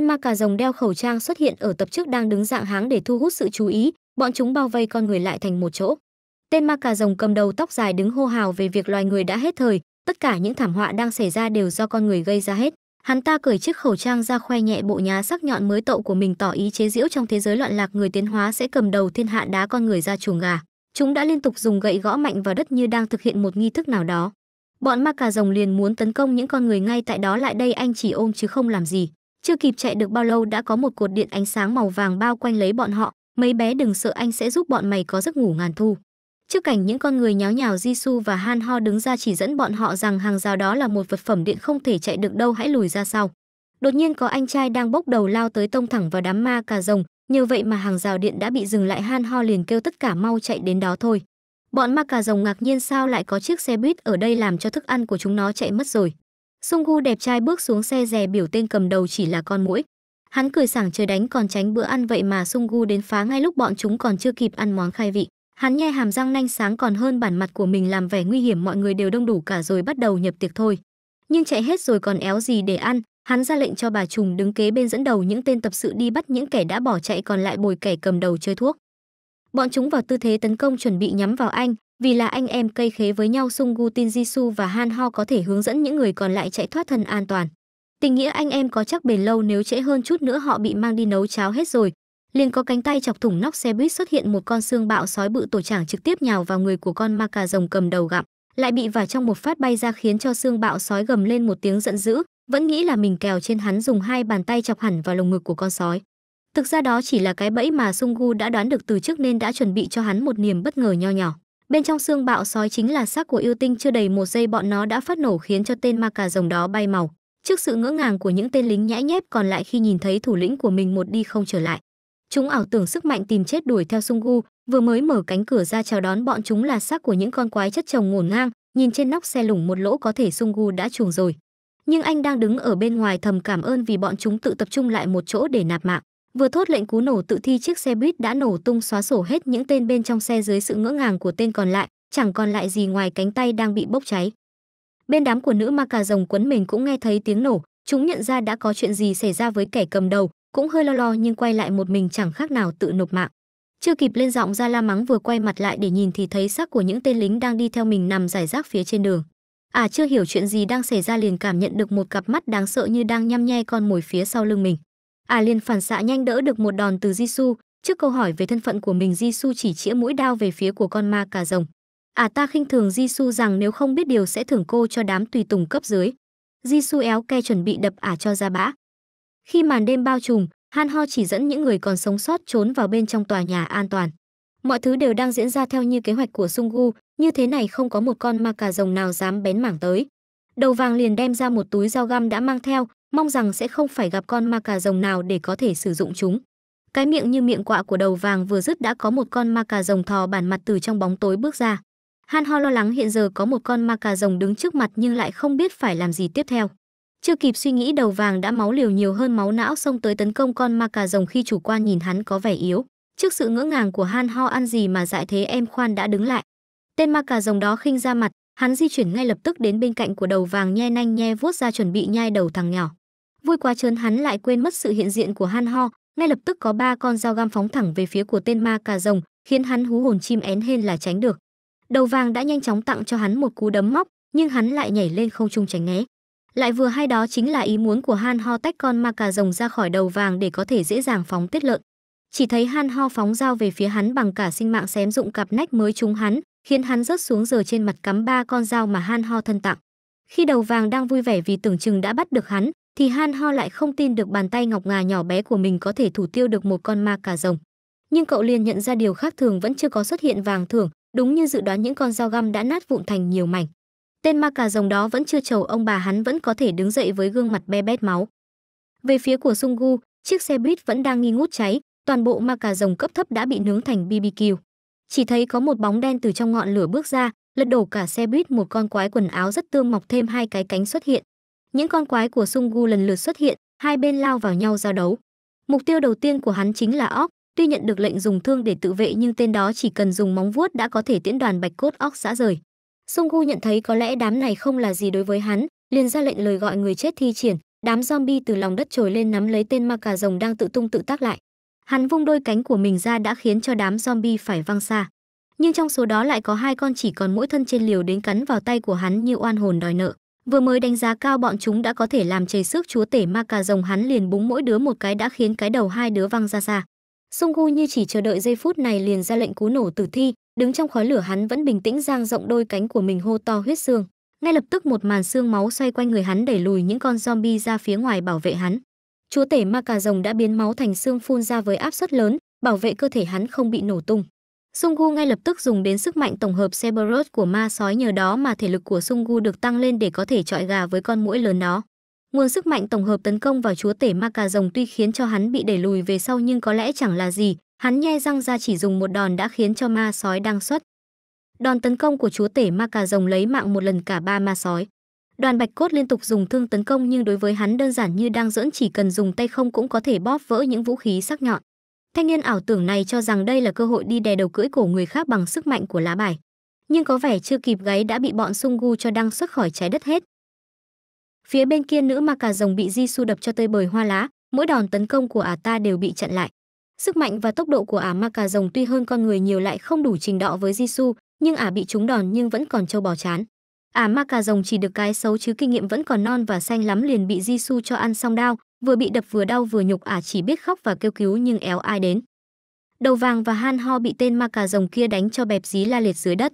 Tên ma cà rồng đeo khẩu trang xuất hiện ở tập trước đang đứng dạng háng để thu hút sự chú ý, bọn chúng bao vây con người lại thành một chỗ. Tên ma cà rồng cầm đầu tóc dài đứng hô hào về việc loài người đã hết thời, tất cả những thảm họa đang xảy ra đều do con người gây ra hết. Hắn ta cởi chiếc khẩu trang ra khoe nhẹ bộ nhá sắc nhọn mới tậu của mình tỏ ý chế giễu trong thế giới loạn lạc người tiến hóa sẽ cầm đầu thiên hạ đá con người ra chuồng gà. Chúng đã liên tục dùng gậy gõ mạnh vào đất như đang thực hiện một nghi thức nào đó. Bọn ma cà rồng liền muốn tấn công những con người ngay tại đó lại đây anh chỉ ôm chứ không làm gì. Chưa kịp chạy được bao lâu đã có một cột điện ánh sáng màu vàng bao quanh lấy bọn họ, mấy bé đừng sợ anh sẽ giúp bọn mày có giấc ngủ ngàn thu. Trước cảnh những con người nháo nhào Jisoo và Han Ho đứng ra chỉ dẫn bọn họ rằng hàng rào đó là một vật phẩm điện không thể chạy được đâu hãy lùi ra sau. Đột nhiên có anh trai đang bốc đầu lao tới tông thẳng vào đám ma cà rồng, nhờ vậy mà hàng rào điện đã bị dừng lại Han Ho liền kêu tất cả mau chạy đến đó thôi. Bọn ma cà rồng ngạc nhiên sao lại có chiếc xe buýt ở đây làm cho thức ăn của chúng nó chạy mất rồi. Sung Gu đẹp trai bước xuống xe rè biểu tên cầm đầu chỉ là con mũi. Hắn cười sảng trời đánh còn tránh bữa ăn vậy mà Sung Gu đến phá ngay lúc bọn chúng còn chưa kịp ăn món khai vị. Hắn nhe hàm răng nanh sáng còn hơn bản mặt của mình làm vẻ nguy hiểm mọi người đều đông đủ cả rồi bắt đầu nhập tiệc thôi. Nhưng chạy hết rồi còn éo gì để ăn, hắn ra lệnh cho bà trùm đứng kế bên dẫn đầu những tên tập sự đi bắt những kẻ đã bỏ chạy còn lại bồi kẻ cầm đầu chơi thuốc. Bọn chúng vào tư thế tấn công chuẩn bị nhắm vào anh, vì là anh em cây khế với nhau Sung Gu Tin Jisoo và Han Ho có thể hướng dẫn những người còn lại chạy thoát thân an toàn. Tình nghĩa anh em có chắc bền lâu nếu trễ hơn chút nữa họ bị mang đi nấu cháo hết rồi. Liền có cánh tay chọc thủng nóc xe buýt xuất hiện một con xương bạo sói bự tổ chảng trực tiếp nhào vào người của con ma cà rồng cầm đầu gặm, lại bị vả trong một phát bay ra khiến cho xương bạo sói gầm lên một tiếng giận dữ, vẫn nghĩ là mình kèo trên hắn dùng hai bàn tay chọc hẳn vào lồng ngực của con sói. Thực ra đó chỉ là cái bẫy mà Sung Gu đã đoán được từ trước nên đã chuẩn bị cho hắn một niềm bất ngờ nho nhỏ. Bên trong xương bạo sói chính là xác của yêu tinh chưa đầy một giây bọn nó đã phát nổ khiến cho tên ma cà rồng đó bay màu. Trước sự ngỡ ngàng của những tên lính nhãi nhép còn lại khi nhìn thấy thủ lĩnh của mình một đi không trở lại. Chúng ảo tưởng sức mạnh tìm chết đuổi theo Sung Gu, vừa mới mở cánh cửa ra chào đón bọn chúng là xác của những con quái chất chồng ngổn ngang, nhìn trên nóc xe lủng một lỗ có thể Sung Gu đã chuồng rồi. Nhưng anh đang đứng ở bên ngoài thầm cảm ơn vì bọn chúng tự tập trung lại một chỗ để nạp mạng vừa thốt lệnh cú nổ tự thi chiếc xe buýt đã nổ tung xóa sổ hết những tên bên trong xe dưới sự ngỡ ngàng của tên còn lại chẳng còn lại gì ngoài cánh tay đang bị bốc cháy bên đám của nữ ma cà rồng quấn mình cũng nghe thấy tiếng nổ chúng nhận ra đã có chuyện gì xảy ra với kẻ cầm đầu cũng hơi lo lo nhưng quay lại một mình chẳng khác nào tự nộp mạng chưa kịp lên giọng ra la mắng vừa quay mặt lại để nhìn thì thấy xác của những tên lính đang đi theo mình nằm rải rác phía trên đường à chưa hiểu chuyện gì đang xảy ra liền cảm nhận được một cặp mắt đáng sợ như đang nhăm nhe con mồi phía sau lưng mình A à, liền phản xạ nhanh đỡ được một đòn từ Jisoo, trước câu hỏi về thân phận của mình Jisoo chỉ chĩa mũi đao về phía của con ma cà rồng. À ta khinh thường Jisoo rằng nếu không biết điều sẽ thưởng cô cho đám tùy tùng cấp dưới. Jisoo éo ke chuẩn bị đập ả cho ra bã. Khi màn đêm bao trùm, Han Ho chỉ dẫn những người còn sống sót trốn vào bên trong tòa nhà an toàn. Mọi thứ đều đang diễn ra theo như kế hoạch của Sung Gu, như thế này không có một con ma cà rồng nào dám bén mảng tới. Đầu vàng liền đem ra một túi dao găm đã mang theo, mong rằng sẽ không phải gặp con ma cà rồng nào để có thể sử dụng chúng. Cái miệng như miệng quạ của đầu vàng vừa dứt đã có một con ma cà rồng thò bản mặt từ trong bóng tối bước ra. Han Ho lo lắng hiện giờ có một con ma cà rồng đứng trước mặt nhưng lại không biết phải làm gì tiếp theo. Chưa kịp suy nghĩ đầu vàng đã máu liều nhiều hơn máu não xông tới tấn công con ma cà rồng khi chủ quan nhìn hắn có vẻ yếu. Trước sự ngỡ ngàng của Han Ho ăn gì mà dại thế em khoan đã đứng lại. Tên ma cà rồng đó khinh ra mặt, hắn di chuyển ngay lập tức đến bên cạnh của đầu vàng nhe nanh nhe vuốt ra chuẩn bị nhai đầu thằng nhỏ. Vui quá trớn hắn lại quên mất sự hiện diện của Han Ho, ngay lập tức có ba con dao găm phóng thẳng về phía của tên ma cà rồng, khiến hắn hú hồn chim én hên là tránh được. Đầu vàng đã nhanh chóng tặng cho hắn một cú đấm móc, nhưng hắn lại nhảy lên không trung tránh né. Lại vừa hay đó chính là ý muốn của Han Ho tách con ma cà rồng ra khỏi đầu vàng để có thể dễ dàng phóng tiết lợn. Chỉ thấy Han Ho phóng dao về phía hắn bằng cả sinh mạng xém dụng cặp nách mới trúng hắn, khiến hắn rớt xuống giờ trên mặt cắm ba con dao mà Han Ho thân tặng. Khi đầu vàng đang vui vẻ vì tưởng chừng đã bắt được hắn, thì Han Ho lại không tin được bàn tay ngọc ngà nhỏ bé của mình có thể thủ tiêu được một con ma cà rồng. Nhưng cậu liền nhận ra điều khác thường vẫn chưa có xuất hiện vàng thưởng, đúng như dự đoán những con dao găm đã nát vụn thành nhiều mảnh. Tên ma cà rồng đó vẫn chưa trầu ông bà hắn vẫn có thể đứng dậy với gương mặt be bét máu. Về phía của Sung Gu, chiếc xe buýt vẫn đang nghi ngút cháy, toàn bộ ma cà rồng cấp thấp đã bị nướng thành BBQ. Chỉ thấy có một bóng đen từ trong ngọn lửa bước ra, lật đổ cả xe buýt một con quái quần áo rất tương mọc thêm hai cái cánh xuất hiện. Những con quái của Sungu lần lượt xuất hiện, hai bên lao vào nhau giao đấu. Mục tiêu đầu tiên của hắn chính là óc, tuy nhận được lệnh dùng thương để tự vệ nhưng tên đó chỉ cần dùng móng vuốt đã có thể tiễn đoàn bạch cốt óc xã rời. Sungu nhận thấy có lẽ đám này không là gì đối với hắn, liền ra lệnh lời gọi người chết thi triển, đám zombie từ lòng đất trồi lên nắm lấy tên ma cà rồng đang tự tung tự tác lại. Hắn vung đôi cánh của mình ra đã khiến cho đám zombie phải văng xa. Nhưng trong số đó lại có hai con chỉ còn mỗi thân trên liều đến cắn vào tay của hắn như oan hồn đòi nợ. Vừa mới đánh giá cao bọn chúng đã có thể làm chảy sức chúa tể ma cà rồng hắn liền búng mỗi đứa một cái đã khiến cái đầu hai đứa văng ra xa. Sung Gu như chỉ chờ đợi giây phút này liền ra lệnh cú nổ tử thi, đứng trong khói lửa hắn vẫn bình tĩnh giang rộng đôi cánh của mình hô to huyết xương. Ngay lập tức một màn xương máu xoay quanh người hắn đẩy lùi những con zombie ra phía ngoài bảo vệ hắn. Chúa tể ma cà rồng đã biến máu thành xương phun ra với áp suất lớn, bảo vệ cơ thể hắn không bị nổ tung. Sungu ngay lập tức dùng đến sức mạnh tổng hợp Cerberus của ma sói nhờ đó mà thể lực của Sungu được tăng lên để có thể chọi gà với con muỗi lớn nó. Nguồn sức mạnh tổng hợp tấn công vào chúa tể ma cà rồng tuy khiến cho hắn bị đẩy lùi về sau nhưng có lẽ chẳng là gì, hắn nhai răng ra chỉ dùng một đòn đã khiến cho ma sói đang xuất. Đòn tấn công của chúa tể ma cà rồng lấy mạng một lần cả ba ma sói. Đoàn bạch cốt liên tục dùng thương tấn công nhưng đối với hắn đơn giản như đang dẫn chỉ cần dùng tay không cũng có thể bóp vỡ những vũ khí sắc nhọn. Thanh niên ảo tưởng này cho rằng đây là cơ hội đi đè đầu cưỡi cổ người khác bằng sức mạnh của lá bài. Nhưng có vẻ chưa kịp gáy đã bị bọn sung gu cho đăng xuất khỏi trái đất hết. Phía bên kia nữ ma cà rồng bị Di đập cho tơi bời hoa lá, mỗi đòn tấn công của ả ta đều bị chặn lại. Sức mạnh và tốc độ của ả ma cà rồng tuy hơn con người nhiều lại không đủ trình độ với Di nhưng ả bị trúng đòn nhưng vẫn còn trâu bò chán. Ả ma cà rồng chỉ được cái xấu chứ kinh nghiệm vẫn còn non và xanh lắm liền bị Di cho ăn xong đao, Vừa bị đập vừa đau vừa nhục ả à chỉ biết khóc và kêu cứu nhưng éo ai đến. Đầu vàng và han ho bị tên ma cà rồng kia đánh cho bẹp dí la liệt dưới đất.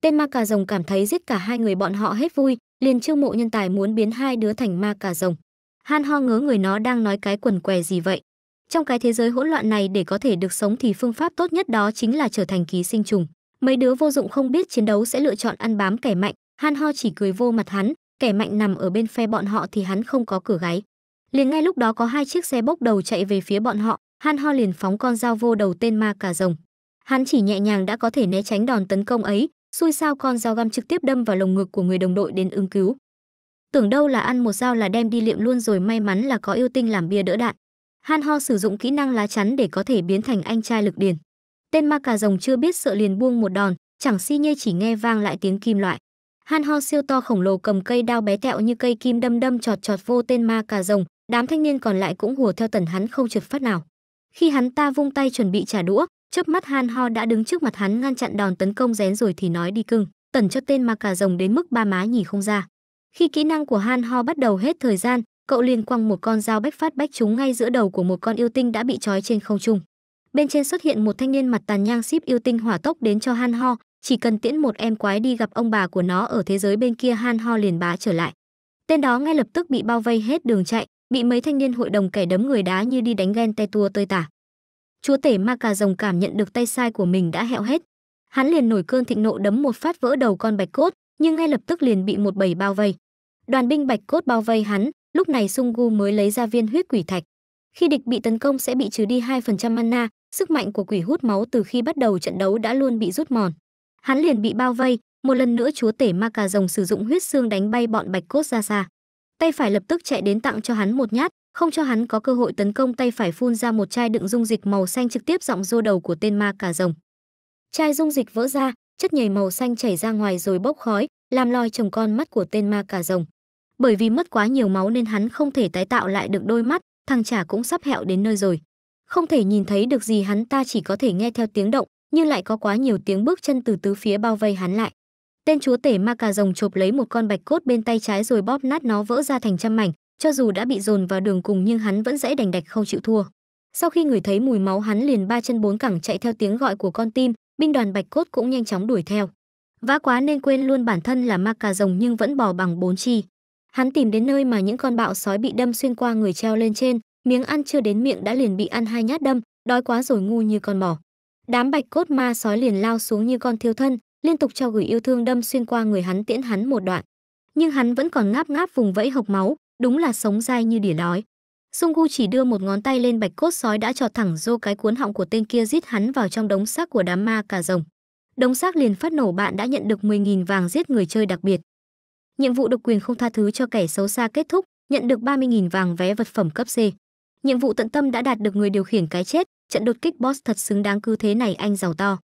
Tên ma cà rồng cảm thấy giết cả hai người bọn họ hết vui, liền chiêu mộ nhân tài muốn biến hai đứa thành ma cà rồng. Han ho ngớ người nó đang nói cái quần què gì vậy. Trong cái thế giới hỗn loạn này để có thể được sống thì phương pháp tốt nhất đó chính là trở thành ký sinh trùng. Mấy đứa vô dụng không biết chiến đấu sẽ lựa chọn ăn bám kẻ mạnh, Han ho chỉ cười vô mặt hắn, kẻ mạnh nằm ở bên phe bọn họ thì hắn không có cửa gáy. Liền ngay lúc đó có hai chiếc xe bốc đầu chạy về phía bọn họ, Han Ho liền phóng con dao vô đầu tên ma cà rồng. Hắn chỉ nhẹ nhàng đã có thể né tránh đòn tấn công ấy, xui sao con dao găm trực tiếp đâm vào lồng ngực của người đồng đội đến ứng cứu. Tưởng đâu là ăn một dao là đem đi liệm luôn rồi may mắn là có yêu tinh làm bia đỡ đạn. Han Ho sử dụng kỹ năng lá chắn để có thể biến thành anh trai lực điền. Tên ma cà rồng chưa biết sợ liền buông một đòn, chẳng si nhê chỉ nghe vang lại tiếng kim loại. Han Ho siêu to khổng lồ cầm cây đao bé tẹo như cây kim đâm đâm chọt chọt vô tên ma cà rồng, đám thanh niên còn lại cũng hùa theo tần hắn không trượt phát nào khi hắn ta vung tay chuẩn bị trả đũa chớp mắt han ho đã đứng trước mặt hắn ngăn chặn đòn tấn công rén rồi thì nói đi cưng tần cho tên mà cả rồng đến mức ba má nhỉ không ra khi kỹ năng của han ho bắt đầu hết thời gian cậu liền quăng một con dao bách phát bách trúng ngay giữa đầu của một con yêu tinh đã bị trói trên không trung bên trên xuất hiện một thanh niên mặt tàn nhang ship yêu tinh hỏa tốc đến cho han ho chỉ cần tiễn một em quái đi gặp ông bà của nó ở thế giới bên kia han ho liền bá trở lại tên đó ngay lập tức bị bao vây hết đường chạy bị mấy thanh niên hội đồng kẻ đấm người đá như đi đánh ghen tay tua tơi tả. Chúa tể ma cà rồng cảm nhận được tay sai của mình đã hẹo hết. Hắn liền nổi cơn thịnh nộ đấm một phát vỡ đầu con bạch cốt, nhưng ngay lập tức liền bị một bầy bao vây. Đoàn binh bạch cốt bao vây hắn, lúc này Sung Gu mới lấy ra viên huyết quỷ thạch. Khi địch bị tấn công sẽ bị trừ đi 2% mana, sức mạnh của quỷ hút máu từ khi bắt đầu trận đấu đã luôn bị rút mòn. Hắn liền bị bao vây, một lần nữa chúa tể ma cà rồng sử dụng huyết xương đánh bay bọn bạch cốt ra xa tay phải lập tức chạy đến tặng cho hắn một nhát, không cho hắn có cơ hội tấn công tay phải phun ra một chai đựng dung dịch màu xanh trực tiếp giọng rô đầu của tên ma cà rồng. Chai dung dịch vỡ ra, chất nhầy màu xanh chảy ra ngoài rồi bốc khói, làm lòi trồng con mắt của tên ma cà rồng. Bởi vì mất quá nhiều máu nên hắn không thể tái tạo lại được đôi mắt, thằng chả cũng sắp hẹo đến nơi rồi. Không thể nhìn thấy được gì hắn ta chỉ có thể nghe theo tiếng động, nhưng lại có quá nhiều tiếng bước chân từ tứ phía bao vây hắn lại. Tên chúa tể ma cà rồng chộp lấy một con bạch cốt bên tay trái rồi bóp nát nó vỡ ra thành trăm mảnh, cho dù đã bị dồn vào đường cùng nhưng hắn vẫn dãy đành đạch không chịu thua. Sau khi người thấy mùi máu hắn liền ba chân bốn cẳng chạy theo tiếng gọi của con tim, binh đoàn bạch cốt cũng nhanh chóng đuổi theo. Vã quá nên quên luôn bản thân là ma cà rồng nhưng vẫn bò bằng bốn chi. Hắn tìm đến nơi mà những con bạo sói bị đâm xuyên qua người treo lên trên, miếng ăn chưa đến miệng đã liền bị ăn hai nhát đâm, đói quá rồi ngu như con mỏ. Đám bạch cốt ma sói liền lao xuống như con thiêu thân, liên tục cho gửi yêu thương đâm xuyên qua người hắn tiễn hắn một đoạn. Nhưng hắn vẫn còn ngáp ngáp vùng vẫy hộc máu, đúng là sống dai như đỉa đói. Sung Gu chỉ đưa một ngón tay lên bạch cốt sói đã trọt thẳng vô cái cuốn họng của tên kia giết hắn vào trong đống xác của đám ma cà rồng. Đống xác liền phát nổ bạn đã nhận được 10.000 vàng giết người chơi đặc biệt. Nhiệm vụ độc quyền không tha thứ cho kẻ xấu xa kết thúc, nhận được 30.000 vàng vé vật phẩm cấp C. Nhiệm vụ tận tâm đã đạt được người điều khiển cái chết, trận đột kích boss thật xứng đáng cứ thế này anh giàu to.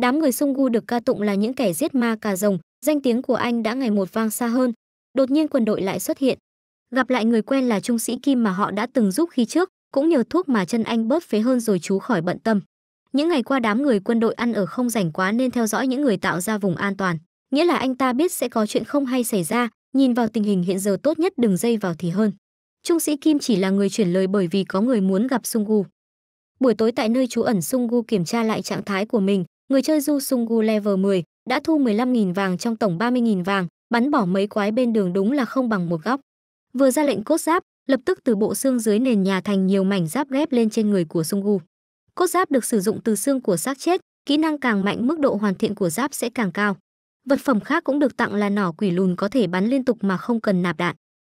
Đám người sung gu được ca tụng là những kẻ giết ma cà rồng, danh tiếng của anh đã ngày một vang xa hơn. Đột nhiên quân đội lại xuất hiện. Gặp lại người quen là trung sĩ Kim mà họ đã từng giúp khi trước, cũng nhờ thuốc mà chân anh bớt phế hơn rồi chú khỏi bận tâm. Những ngày qua đám người quân đội ăn ở không rảnh quá nên theo dõi những người tạo ra vùng an toàn. Nghĩa là anh ta biết sẽ có chuyện không hay xảy ra, nhìn vào tình hình hiện giờ tốt nhất đừng dây vào thì hơn. Trung sĩ Kim chỉ là người chuyển lời bởi vì có người muốn gặp Sung Gu. Buổi tối tại nơi trú ẩn Sung Gu kiểm tra lại trạng thái của mình, người chơi Du Sungu level 10 đã thu 15.000 vàng trong tổng 30.000 vàng, bắn bỏ mấy quái bên đường đúng là không bằng một góc. Vừa ra lệnh cốt giáp, lập tức từ bộ xương dưới nền nhà thành nhiều mảnh giáp ghép lên trên người của Sungu. Cốt giáp được sử dụng từ xương của xác chết, kỹ năng càng mạnh mức độ hoàn thiện của giáp sẽ càng cao. Vật phẩm khác cũng được tặng là nỏ quỷ lùn có thể bắn liên tục mà không cần nạp đạn.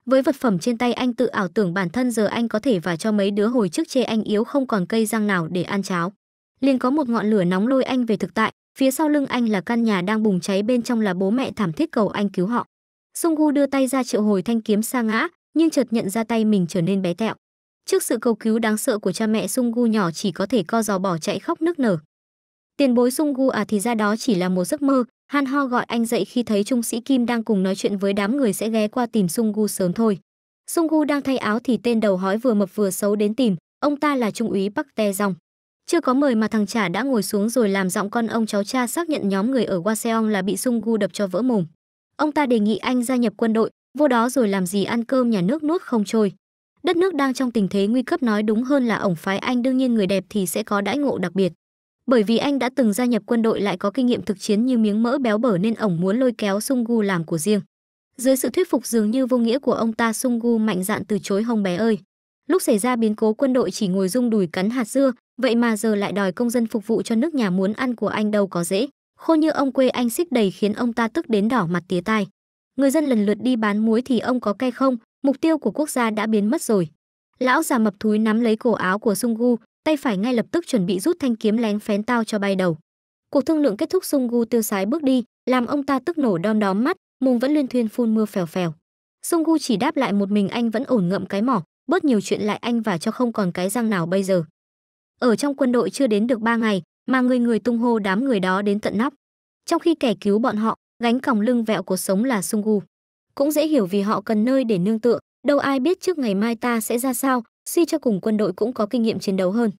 Với vật phẩm trên tay anh tự ảo tưởng bản thân giờ anh có thể và cho mấy đứa hồi trước chê anh yếu không còn cây răng nào để ăn cháo liền có một ngọn lửa nóng lôi anh về thực tại phía sau lưng anh là căn nhà đang bùng cháy bên trong là bố mẹ thảm thiết cầu anh cứu họ sung gu đưa tay ra triệu hồi thanh kiếm sa ngã nhưng chợt nhận ra tay mình trở nên bé tẹo trước sự cầu cứu đáng sợ của cha mẹ sung gu nhỏ chỉ có thể co giò bỏ chạy khóc nức nở tiền bối sung gu à thì ra đó chỉ là một giấc mơ han ho gọi anh dậy khi thấy trung sĩ kim đang cùng nói chuyện với đám người sẽ ghé qua tìm sung gu sớm thôi sung gu đang thay áo thì tên đầu hói vừa mập vừa xấu đến tìm ông ta là trung úy bắc te dòng chưa có mời mà thằng trả đã ngồi xuống rồi làm giọng con ông cháu cha xác nhận nhóm người ở Waseong là bị Sung Gu đập cho vỡ mồm. Ông ta đề nghị anh gia nhập quân đội, vô đó rồi làm gì ăn cơm nhà nước nuốt không trôi. Đất nước đang trong tình thế nguy cấp nói đúng hơn là ổng phái anh đương nhiên người đẹp thì sẽ có đãi ngộ đặc biệt. Bởi vì anh đã từng gia nhập quân đội lại có kinh nghiệm thực chiến như miếng mỡ béo bở nên ổng muốn lôi kéo Sung Gu làm của riêng. Dưới sự thuyết phục dường như vô nghĩa của ông ta Sung Gu mạnh dạn từ chối hồng bé ơi. Lúc xảy ra biến cố quân đội chỉ ngồi rung đùi cắn hạt dưa, vậy mà giờ lại đòi công dân phục vụ cho nước nhà muốn ăn của anh đâu có dễ khô như ông quê anh xích đầy khiến ông ta tức đến đỏ mặt tía tai người dân lần lượt đi bán muối thì ông có cay không mục tiêu của quốc gia đã biến mất rồi lão già mập thúi nắm lấy cổ áo của sung gu tay phải ngay lập tức chuẩn bị rút thanh kiếm lén phén tao cho bay đầu cuộc thương lượng kết thúc sung gu tiêu sái bước đi làm ông ta tức nổ đom đóm mắt mùng vẫn liên thuyên phun mưa phèo phèo sung gu chỉ đáp lại một mình anh vẫn ổn ngậm cái mỏ bớt nhiều chuyện lại anh và cho không còn cái răng nào bây giờ ở trong quân đội chưa đến được 3 ngày mà người người tung hô đám người đó đến tận nóc. Trong khi kẻ cứu bọn họ, gánh còng lưng vẹo cuộc sống là Sung Gu. Cũng dễ hiểu vì họ cần nơi để nương tựa, đâu ai biết trước ngày mai ta sẽ ra sao, suy cho cùng quân đội cũng có kinh nghiệm chiến đấu hơn.